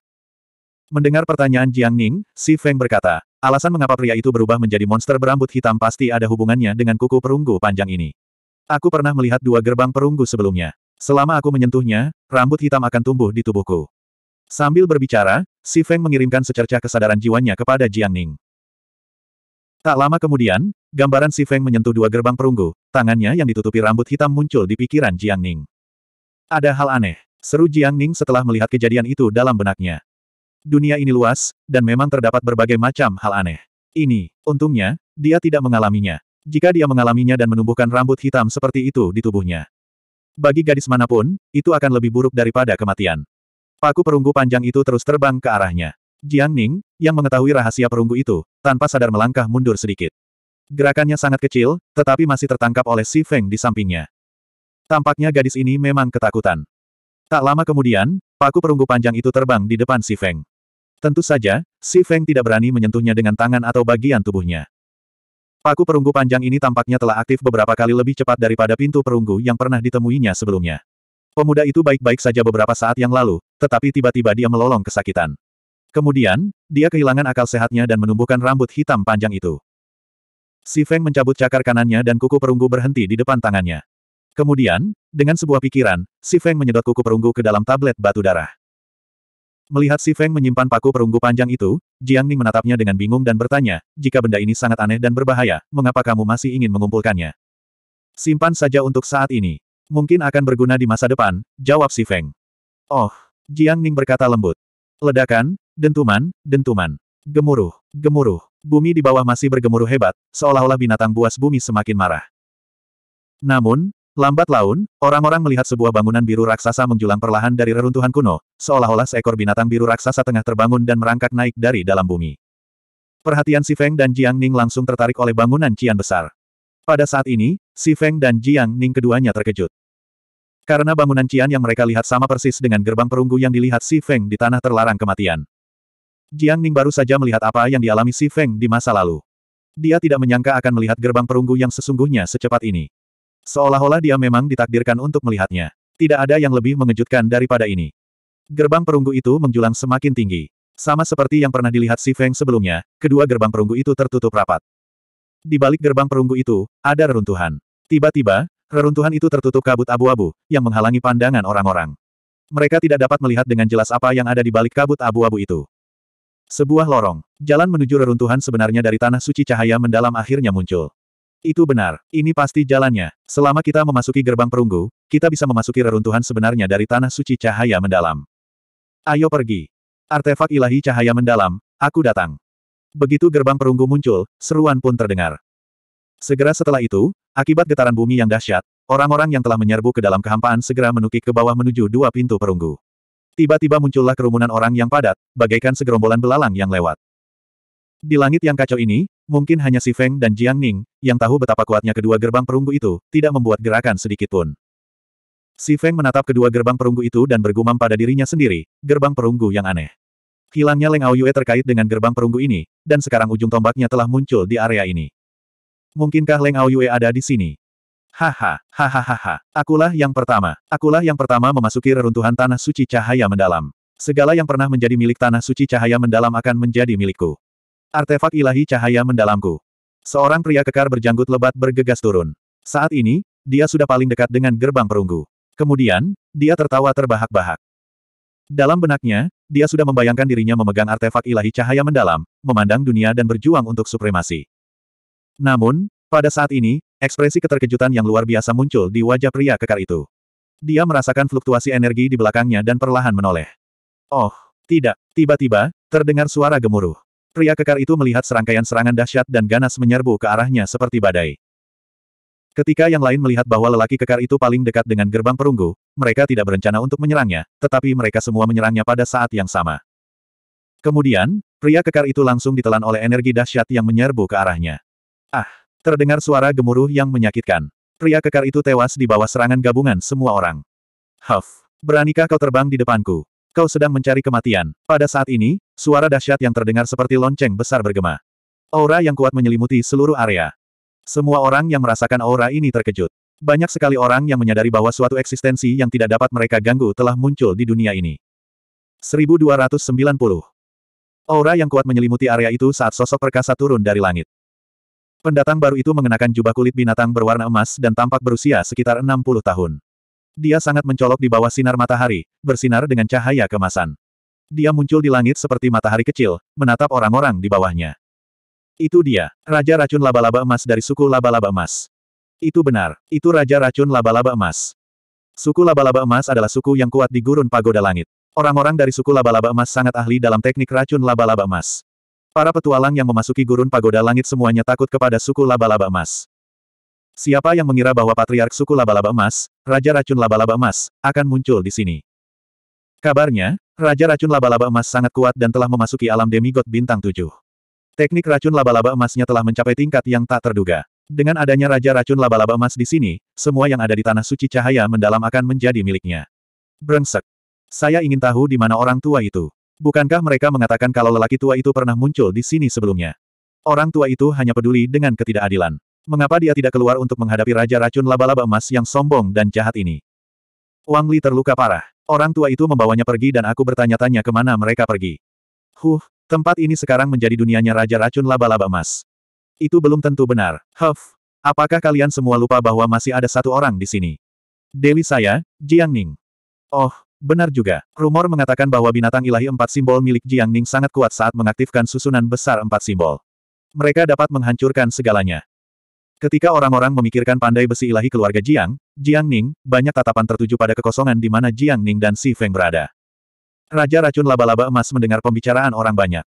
Mendengar pertanyaan Jiang Ning, Si Feng berkata, alasan mengapa pria itu berubah menjadi monster berambut hitam pasti ada hubungannya dengan kuku perunggu panjang ini. Aku pernah melihat dua gerbang perunggu sebelumnya. Selama aku menyentuhnya, rambut hitam akan tumbuh di tubuhku. Sambil berbicara, Si Feng mengirimkan secercah kesadaran jiwanya kepada Jiang Ning. Tak lama kemudian, gambaran Si Feng menyentuh dua gerbang perunggu, tangannya yang ditutupi rambut hitam muncul di pikiran Jiang Ning. Ada hal aneh, seru Jiang Ning setelah melihat kejadian itu dalam benaknya. Dunia ini luas, dan memang terdapat berbagai macam hal aneh. Ini, untungnya, dia tidak mengalaminya. Jika dia mengalaminya dan menumbuhkan rambut hitam seperti itu di tubuhnya. Bagi gadis manapun, itu akan lebih buruk daripada kematian. Paku perunggu panjang itu terus terbang ke arahnya. Jiang Ning, yang mengetahui rahasia perunggu itu, tanpa sadar melangkah mundur sedikit. Gerakannya sangat kecil, tetapi masih tertangkap oleh Si Feng di sampingnya. Tampaknya gadis ini memang ketakutan. Tak lama kemudian, paku perunggu panjang itu terbang di depan Si Feng. Tentu saja, Si Feng tidak berani menyentuhnya dengan tangan atau bagian tubuhnya. Paku perunggu panjang ini tampaknya telah aktif beberapa kali lebih cepat daripada pintu perunggu yang pernah ditemuinya sebelumnya. Pemuda itu baik-baik saja beberapa saat yang lalu, tetapi tiba-tiba dia melolong kesakitan. Kemudian, dia kehilangan akal sehatnya dan menumbuhkan rambut hitam panjang itu. Si Feng mencabut cakar kanannya dan kuku perunggu berhenti di depan tangannya. Kemudian, dengan sebuah pikiran, Si Feng menyedot kuku perunggu ke dalam tablet batu darah. Melihat Si Feng menyimpan paku perunggu panjang itu, Jiang Ning menatapnya dengan bingung dan bertanya, jika benda ini sangat aneh dan berbahaya, mengapa kamu masih ingin mengumpulkannya? Simpan saja untuk saat ini. Mungkin akan berguna di masa depan, jawab si Feng. Oh, Jiang Ning berkata lembut. Ledakan, dentuman, dentuman. Gemuruh, gemuruh. Bumi di bawah masih bergemuruh hebat, seolah-olah binatang buas bumi semakin marah. Namun, lambat laun, orang-orang melihat sebuah bangunan biru raksasa menjulang perlahan dari reruntuhan kuno, seolah-olah seekor binatang biru raksasa tengah terbangun dan merangkak naik dari dalam bumi. Perhatian Si Feng dan Jiang Ning langsung tertarik oleh bangunan Cian besar. Pada saat ini, Si Feng dan Jiang Ning keduanya terkejut. Karena bangunan Cian yang mereka lihat sama persis dengan gerbang perunggu yang dilihat Si Feng di tanah terlarang kematian. Jiang Ning baru saja melihat apa yang dialami Si Feng di masa lalu. Dia tidak menyangka akan melihat gerbang perunggu yang sesungguhnya secepat ini. Seolah-olah dia memang ditakdirkan untuk melihatnya. Tidak ada yang lebih mengejutkan daripada ini. Gerbang perunggu itu menjulang semakin tinggi. Sama seperti yang pernah dilihat Si Feng sebelumnya, kedua gerbang perunggu itu tertutup rapat. Di balik gerbang perunggu itu, ada reruntuhan. Tiba-tiba, reruntuhan itu tertutup kabut abu-abu, yang menghalangi pandangan orang-orang. Mereka tidak dapat melihat dengan jelas apa yang ada di balik kabut abu-abu itu. Sebuah lorong, jalan menuju reruntuhan sebenarnya dari tanah suci cahaya mendalam akhirnya muncul. Itu benar, ini pasti jalannya. Selama kita memasuki gerbang perunggu, kita bisa memasuki reruntuhan sebenarnya dari tanah suci cahaya mendalam. Ayo pergi. Artefak ilahi cahaya mendalam, aku datang. Begitu gerbang perunggu muncul, seruan pun terdengar. Segera setelah itu, akibat getaran bumi yang dahsyat, orang-orang yang telah menyerbu ke dalam kehampaan segera menukik ke bawah menuju dua pintu perunggu. Tiba-tiba muncullah kerumunan orang yang padat, bagaikan segerombolan belalang yang lewat. Di langit yang kacau ini, mungkin hanya si Feng dan Jiang Ning, yang tahu betapa kuatnya kedua gerbang perunggu itu, tidak membuat gerakan sedikit pun. Si Feng menatap kedua gerbang perunggu itu dan bergumam pada dirinya sendiri, gerbang perunggu yang aneh. Hilangnya Leng Aoyue terkait dengan gerbang perunggu ini, dan sekarang ujung tombaknya telah muncul di area ini. Mungkinkah Leng Aoyue ada di sini? Haha, hahaha, akulah yang pertama. Akulah yang pertama memasuki reruntuhan tanah suci cahaya mendalam. Segala yang pernah menjadi milik tanah suci cahaya mendalam akan menjadi milikku. Artefak ilahi cahaya mendalamku. Seorang pria kekar berjanggut lebat bergegas turun. Saat ini, dia sudah paling dekat dengan gerbang perunggu. Kemudian, dia tertawa terbahak-bahak. Dalam benaknya, dia sudah membayangkan dirinya memegang artefak ilahi cahaya mendalam, memandang dunia dan berjuang untuk supremasi. Namun, pada saat ini, ekspresi keterkejutan yang luar biasa muncul di wajah pria kekar itu. Dia merasakan fluktuasi energi di belakangnya dan perlahan menoleh. Oh, tidak. Tiba-tiba, terdengar suara gemuruh. Pria kekar itu melihat serangkaian serangan dahsyat dan ganas menyerbu ke arahnya seperti badai. Ketika yang lain melihat bahwa lelaki kekar itu paling dekat dengan gerbang perunggu, mereka tidak berencana untuk menyerangnya, tetapi mereka semua menyerangnya pada saat yang sama. Kemudian, pria kekar itu langsung ditelan oleh energi dahsyat yang menyerbu ke arahnya. Ah! Terdengar suara gemuruh yang menyakitkan. Pria kekar itu tewas di bawah serangan gabungan semua orang. Huff! Beranikah kau terbang di depanku? Kau sedang mencari kematian. Pada saat ini, suara dahsyat yang terdengar seperti lonceng besar bergema. Aura yang kuat menyelimuti seluruh area. Semua orang yang merasakan aura ini terkejut. Banyak sekali orang yang menyadari bahwa suatu eksistensi yang tidak dapat mereka ganggu telah muncul di dunia ini. 1290. Aura yang kuat menyelimuti area itu saat sosok perkasa turun dari langit. Pendatang baru itu mengenakan jubah kulit binatang berwarna emas dan tampak berusia sekitar 60 tahun. Dia sangat mencolok di bawah sinar matahari, bersinar dengan cahaya kemasan. Dia muncul di langit seperti matahari kecil, menatap orang-orang di bawahnya. Itu dia, Raja Racun Laba-Laba Emas dari suku Laba-Laba Emas. Itu benar, itu Raja Racun Laba-Laba Emas. Suku Laba-Laba Emas adalah suku yang kuat di gurun pagoda langit. Orang-orang dari suku Laba-Laba Emas sangat ahli dalam teknik racun laba-laba emas. Para petualang yang memasuki gurun pagoda langit semuanya takut kepada suku laba-laba emas. Siapa yang mengira bahwa patriark suku laba-laba emas, Raja Racun Laba-Laba Emas, akan muncul di sini? Kabarnya, Raja Racun Laba-Laba Emas sangat kuat dan telah memasuki alam demigod bintang tujuh. Teknik racun laba-laba emasnya telah mencapai tingkat yang tak terduga. Dengan adanya Raja Racun Laba-Laba Emas di sini, semua yang ada di Tanah Suci Cahaya Mendalam akan menjadi miliknya. Brengsek. Saya ingin tahu di mana orang tua itu. Bukankah mereka mengatakan kalau lelaki tua itu pernah muncul di sini sebelumnya? Orang tua itu hanya peduli dengan ketidakadilan. Mengapa dia tidak keluar untuk menghadapi Raja Racun Laba-Laba Emas yang sombong dan jahat ini? Wang Li terluka parah. Orang tua itu membawanya pergi dan aku bertanya-tanya kemana mereka pergi. Huh, tempat ini sekarang menjadi dunianya Raja Racun Laba-Laba Emas. Itu belum tentu benar. Huff, apakah kalian semua lupa bahwa masih ada satu orang di sini? Dewi saya, Jiang Ning. Oh, Benar juga, rumor mengatakan bahwa binatang ilahi empat simbol milik Jiang Ning sangat kuat saat mengaktifkan susunan besar empat simbol. Mereka dapat menghancurkan segalanya. Ketika orang-orang memikirkan pandai besi ilahi keluarga Jiang, Jiang Ning, banyak tatapan tertuju pada kekosongan di mana Jiang Ning dan Si Feng berada. Raja racun laba-laba emas mendengar pembicaraan orang banyak.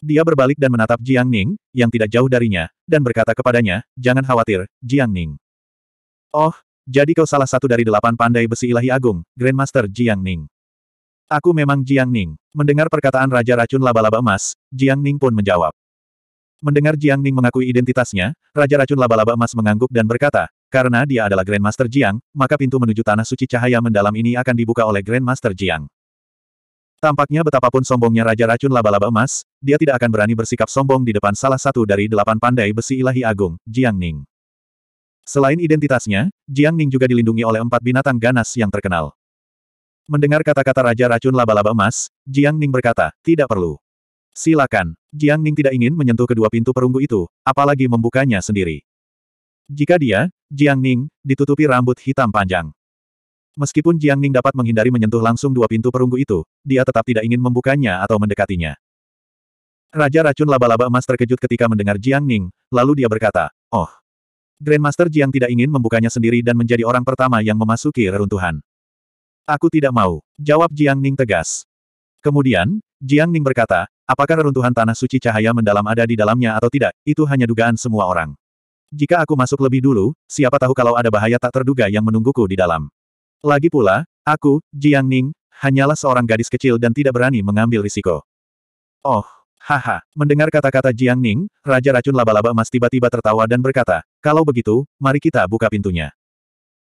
Dia berbalik dan menatap Jiang Ning, yang tidak jauh darinya, dan berkata kepadanya, jangan khawatir, Jiang Ning. Oh, jadi kau salah satu dari delapan pandai besi ilahi agung, Grandmaster Jiang Ning. Aku memang Jiang Ning. Mendengar perkataan Raja Racun Laba-Laba Emas, Jiang Ning pun menjawab. Mendengar Jiang Ning mengakui identitasnya, Raja Racun Laba-Laba Emas mengangguk dan berkata, karena dia adalah Grandmaster Jiang, maka pintu menuju Tanah Suci Cahaya Mendalam ini akan dibuka oleh Grandmaster Jiang. Tampaknya betapapun sombongnya Raja Racun Laba-Laba Emas, dia tidak akan berani bersikap sombong di depan salah satu dari delapan pandai besi ilahi agung, Jiang Ning. Selain identitasnya, Jiang Ning juga dilindungi oleh empat binatang ganas yang terkenal. Mendengar kata-kata Raja Racun Laba-Laba Emas, Jiang Ning berkata, tidak perlu. Silakan. Jiang Ning tidak ingin menyentuh kedua pintu perunggu itu, apalagi membukanya sendiri. Jika dia, Jiang Ning, ditutupi rambut hitam panjang. Meskipun Jiang Ning dapat menghindari menyentuh langsung dua pintu perunggu itu, dia tetap tidak ingin membukanya atau mendekatinya. Raja racun laba-laba emas terkejut ketika mendengar Jiang Ning, lalu dia berkata, Oh, Grandmaster Jiang tidak ingin membukanya sendiri dan menjadi orang pertama yang memasuki reruntuhan. Aku tidak mau, jawab Jiang Ning tegas. Kemudian, Jiang Ning berkata, apakah reruntuhan tanah suci cahaya mendalam ada di dalamnya atau tidak, itu hanya dugaan semua orang. Jika aku masuk lebih dulu, siapa tahu kalau ada bahaya tak terduga yang menungguku di dalam. Lagi pula, aku, Jiang Ning, hanyalah seorang gadis kecil dan tidak berani mengambil risiko. Oh, Haha, mendengar kata-kata Jiang Ning, Raja Racun Laba-Laba Emas tiba-tiba tertawa dan berkata, kalau begitu, mari kita buka pintunya.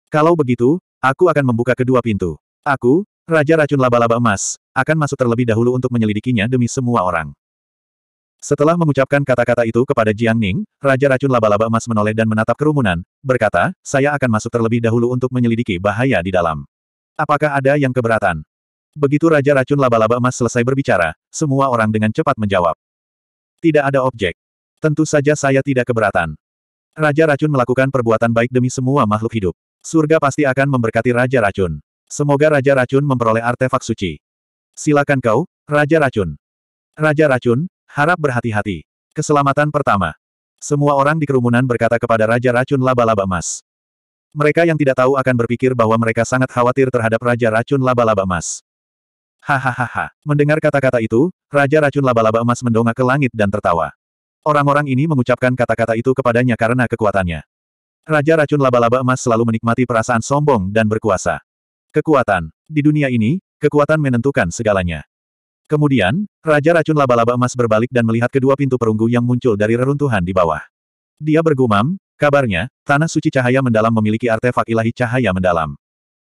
Kalau begitu, aku akan membuka kedua pintu. Aku, Raja Racun Laba-Laba Emas, akan masuk terlebih dahulu untuk menyelidikinya demi semua orang. Setelah mengucapkan kata-kata itu kepada Jiang Ning, Raja Racun Laba-Laba Emas menoleh dan menatap kerumunan, berkata, saya akan masuk terlebih dahulu untuk menyelidiki bahaya di dalam. Apakah ada yang keberatan? Begitu Raja Racun Laba-Laba Emas selesai berbicara, semua orang dengan cepat menjawab. Tidak ada objek. Tentu saja saya tidak keberatan. Raja Racun melakukan perbuatan baik demi semua makhluk hidup. Surga pasti akan memberkati Raja Racun. Semoga Raja Racun memperoleh artefak suci. Silakan kau, Raja Racun. Raja Racun, harap berhati-hati. Keselamatan pertama. Semua orang di kerumunan berkata kepada Raja Racun Laba-Laba Emas. Mereka yang tidak tahu akan berpikir bahwa mereka sangat khawatir terhadap Raja Racun Laba-Laba Emas. Hahaha. Mendengar kata-kata itu, Raja Racun Laba-Laba Emas mendongak ke langit dan tertawa. Orang-orang ini mengucapkan kata-kata itu kepadanya karena kekuatannya. Raja Racun Laba-Laba Emas selalu menikmati perasaan sombong dan berkuasa. Kekuatan. Di dunia ini, kekuatan menentukan segalanya. Kemudian, Raja Racun Laba-Laba Emas berbalik dan melihat kedua pintu perunggu yang muncul dari reruntuhan di bawah. Dia bergumam, kabarnya, Tanah Suci Cahaya Mendalam memiliki artefak ilahi cahaya mendalam.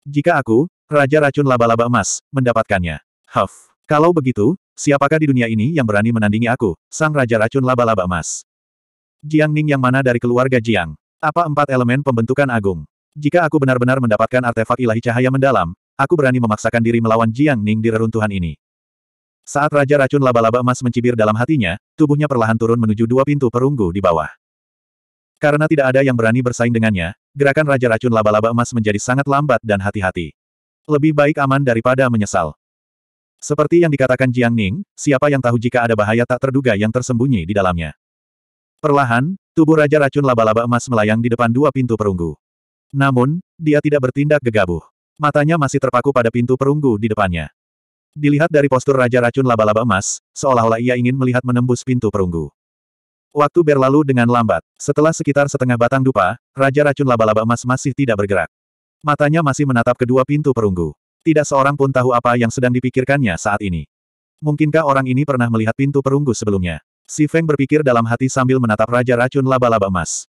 Jika aku, Raja Racun Laba-Laba Emas, mendapatkannya. Huff. Kalau begitu, siapakah di dunia ini yang berani menandingi aku, sang Raja Racun Laba-Laba Emas? Jiang Ning yang mana dari keluarga Jiang? Apa empat elemen pembentukan agung? Jika aku benar-benar mendapatkan artefak ilahi cahaya mendalam, aku berani memaksakan diri melawan Jiang Ning di reruntuhan ini. Saat Raja Racun Laba-Laba Emas mencibir dalam hatinya, tubuhnya perlahan turun menuju dua pintu perunggu di bawah. Karena tidak ada yang berani bersaing dengannya, gerakan Raja Racun Laba-Laba Emas menjadi sangat lambat dan hati-hati. Lebih baik aman daripada menyesal. Seperti yang dikatakan Jiang Ning, siapa yang tahu jika ada bahaya tak terduga yang tersembunyi di dalamnya. Perlahan, tubuh Raja Racun Laba-Laba Emas melayang di depan dua pintu perunggu. Namun, dia tidak bertindak gegabah. Matanya masih terpaku pada pintu perunggu di depannya. Dilihat dari postur Raja Racun Laba-Laba Emas, seolah-olah ia ingin melihat menembus pintu perunggu. Waktu berlalu dengan lambat. Setelah sekitar setengah batang dupa, Raja Racun Laba-Laba Emas masih tidak bergerak. Matanya masih menatap kedua pintu perunggu. Tidak seorang pun tahu apa yang sedang dipikirkannya saat ini. Mungkinkah orang ini pernah melihat pintu perunggu sebelumnya? Si Feng berpikir dalam hati sambil menatap Raja Racun Laba-Laba Emas.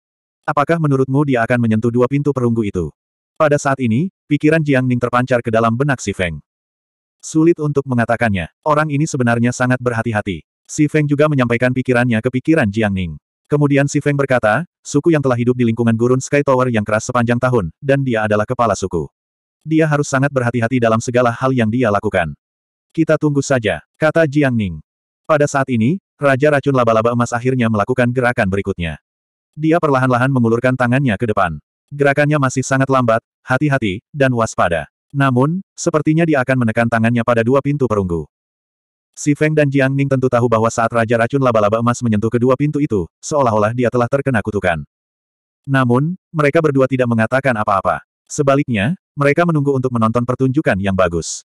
Apakah menurutmu dia akan menyentuh dua pintu perunggu itu? Pada saat ini, pikiran Jiang Ning terpancar ke dalam benak Si Feng. Sulit untuk mengatakannya, orang ini sebenarnya sangat berhati-hati. Si Feng juga menyampaikan pikirannya ke pikiran Jiang Ning. Kemudian Si Feng berkata, suku yang telah hidup di lingkungan gurun Sky Tower yang keras sepanjang tahun, dan dia adalah kepala suku. Dia harus sangat berhati-hati dalam segala hal yang dia lakukan. Kita tunggu saja, kata Jiang Ning. Pada saat ini, Raja Racun Laba-Laba Emas akhirnya melakukan gerakan berikutnya. Dia perlahan-lahan mengulurkan tangannya ke depan. Gerakannya masih sangat lambat, hati-hati, dan waspada. Namun, sepertinya dia akan menekan tangannya pada dua pintu perunggu. Si Feng dan Jiang Ning tentu tahu bahwa saat Raja Racun Laba-Laba Emas menyentuh kedua pintu itu, seolah-olah dia telah terkena kutukan. Namun, mereka berdua tidak mengatakan apa-apa. Sebaliknya, mereka menunggu untuk menonton pertunjukan yang bagus.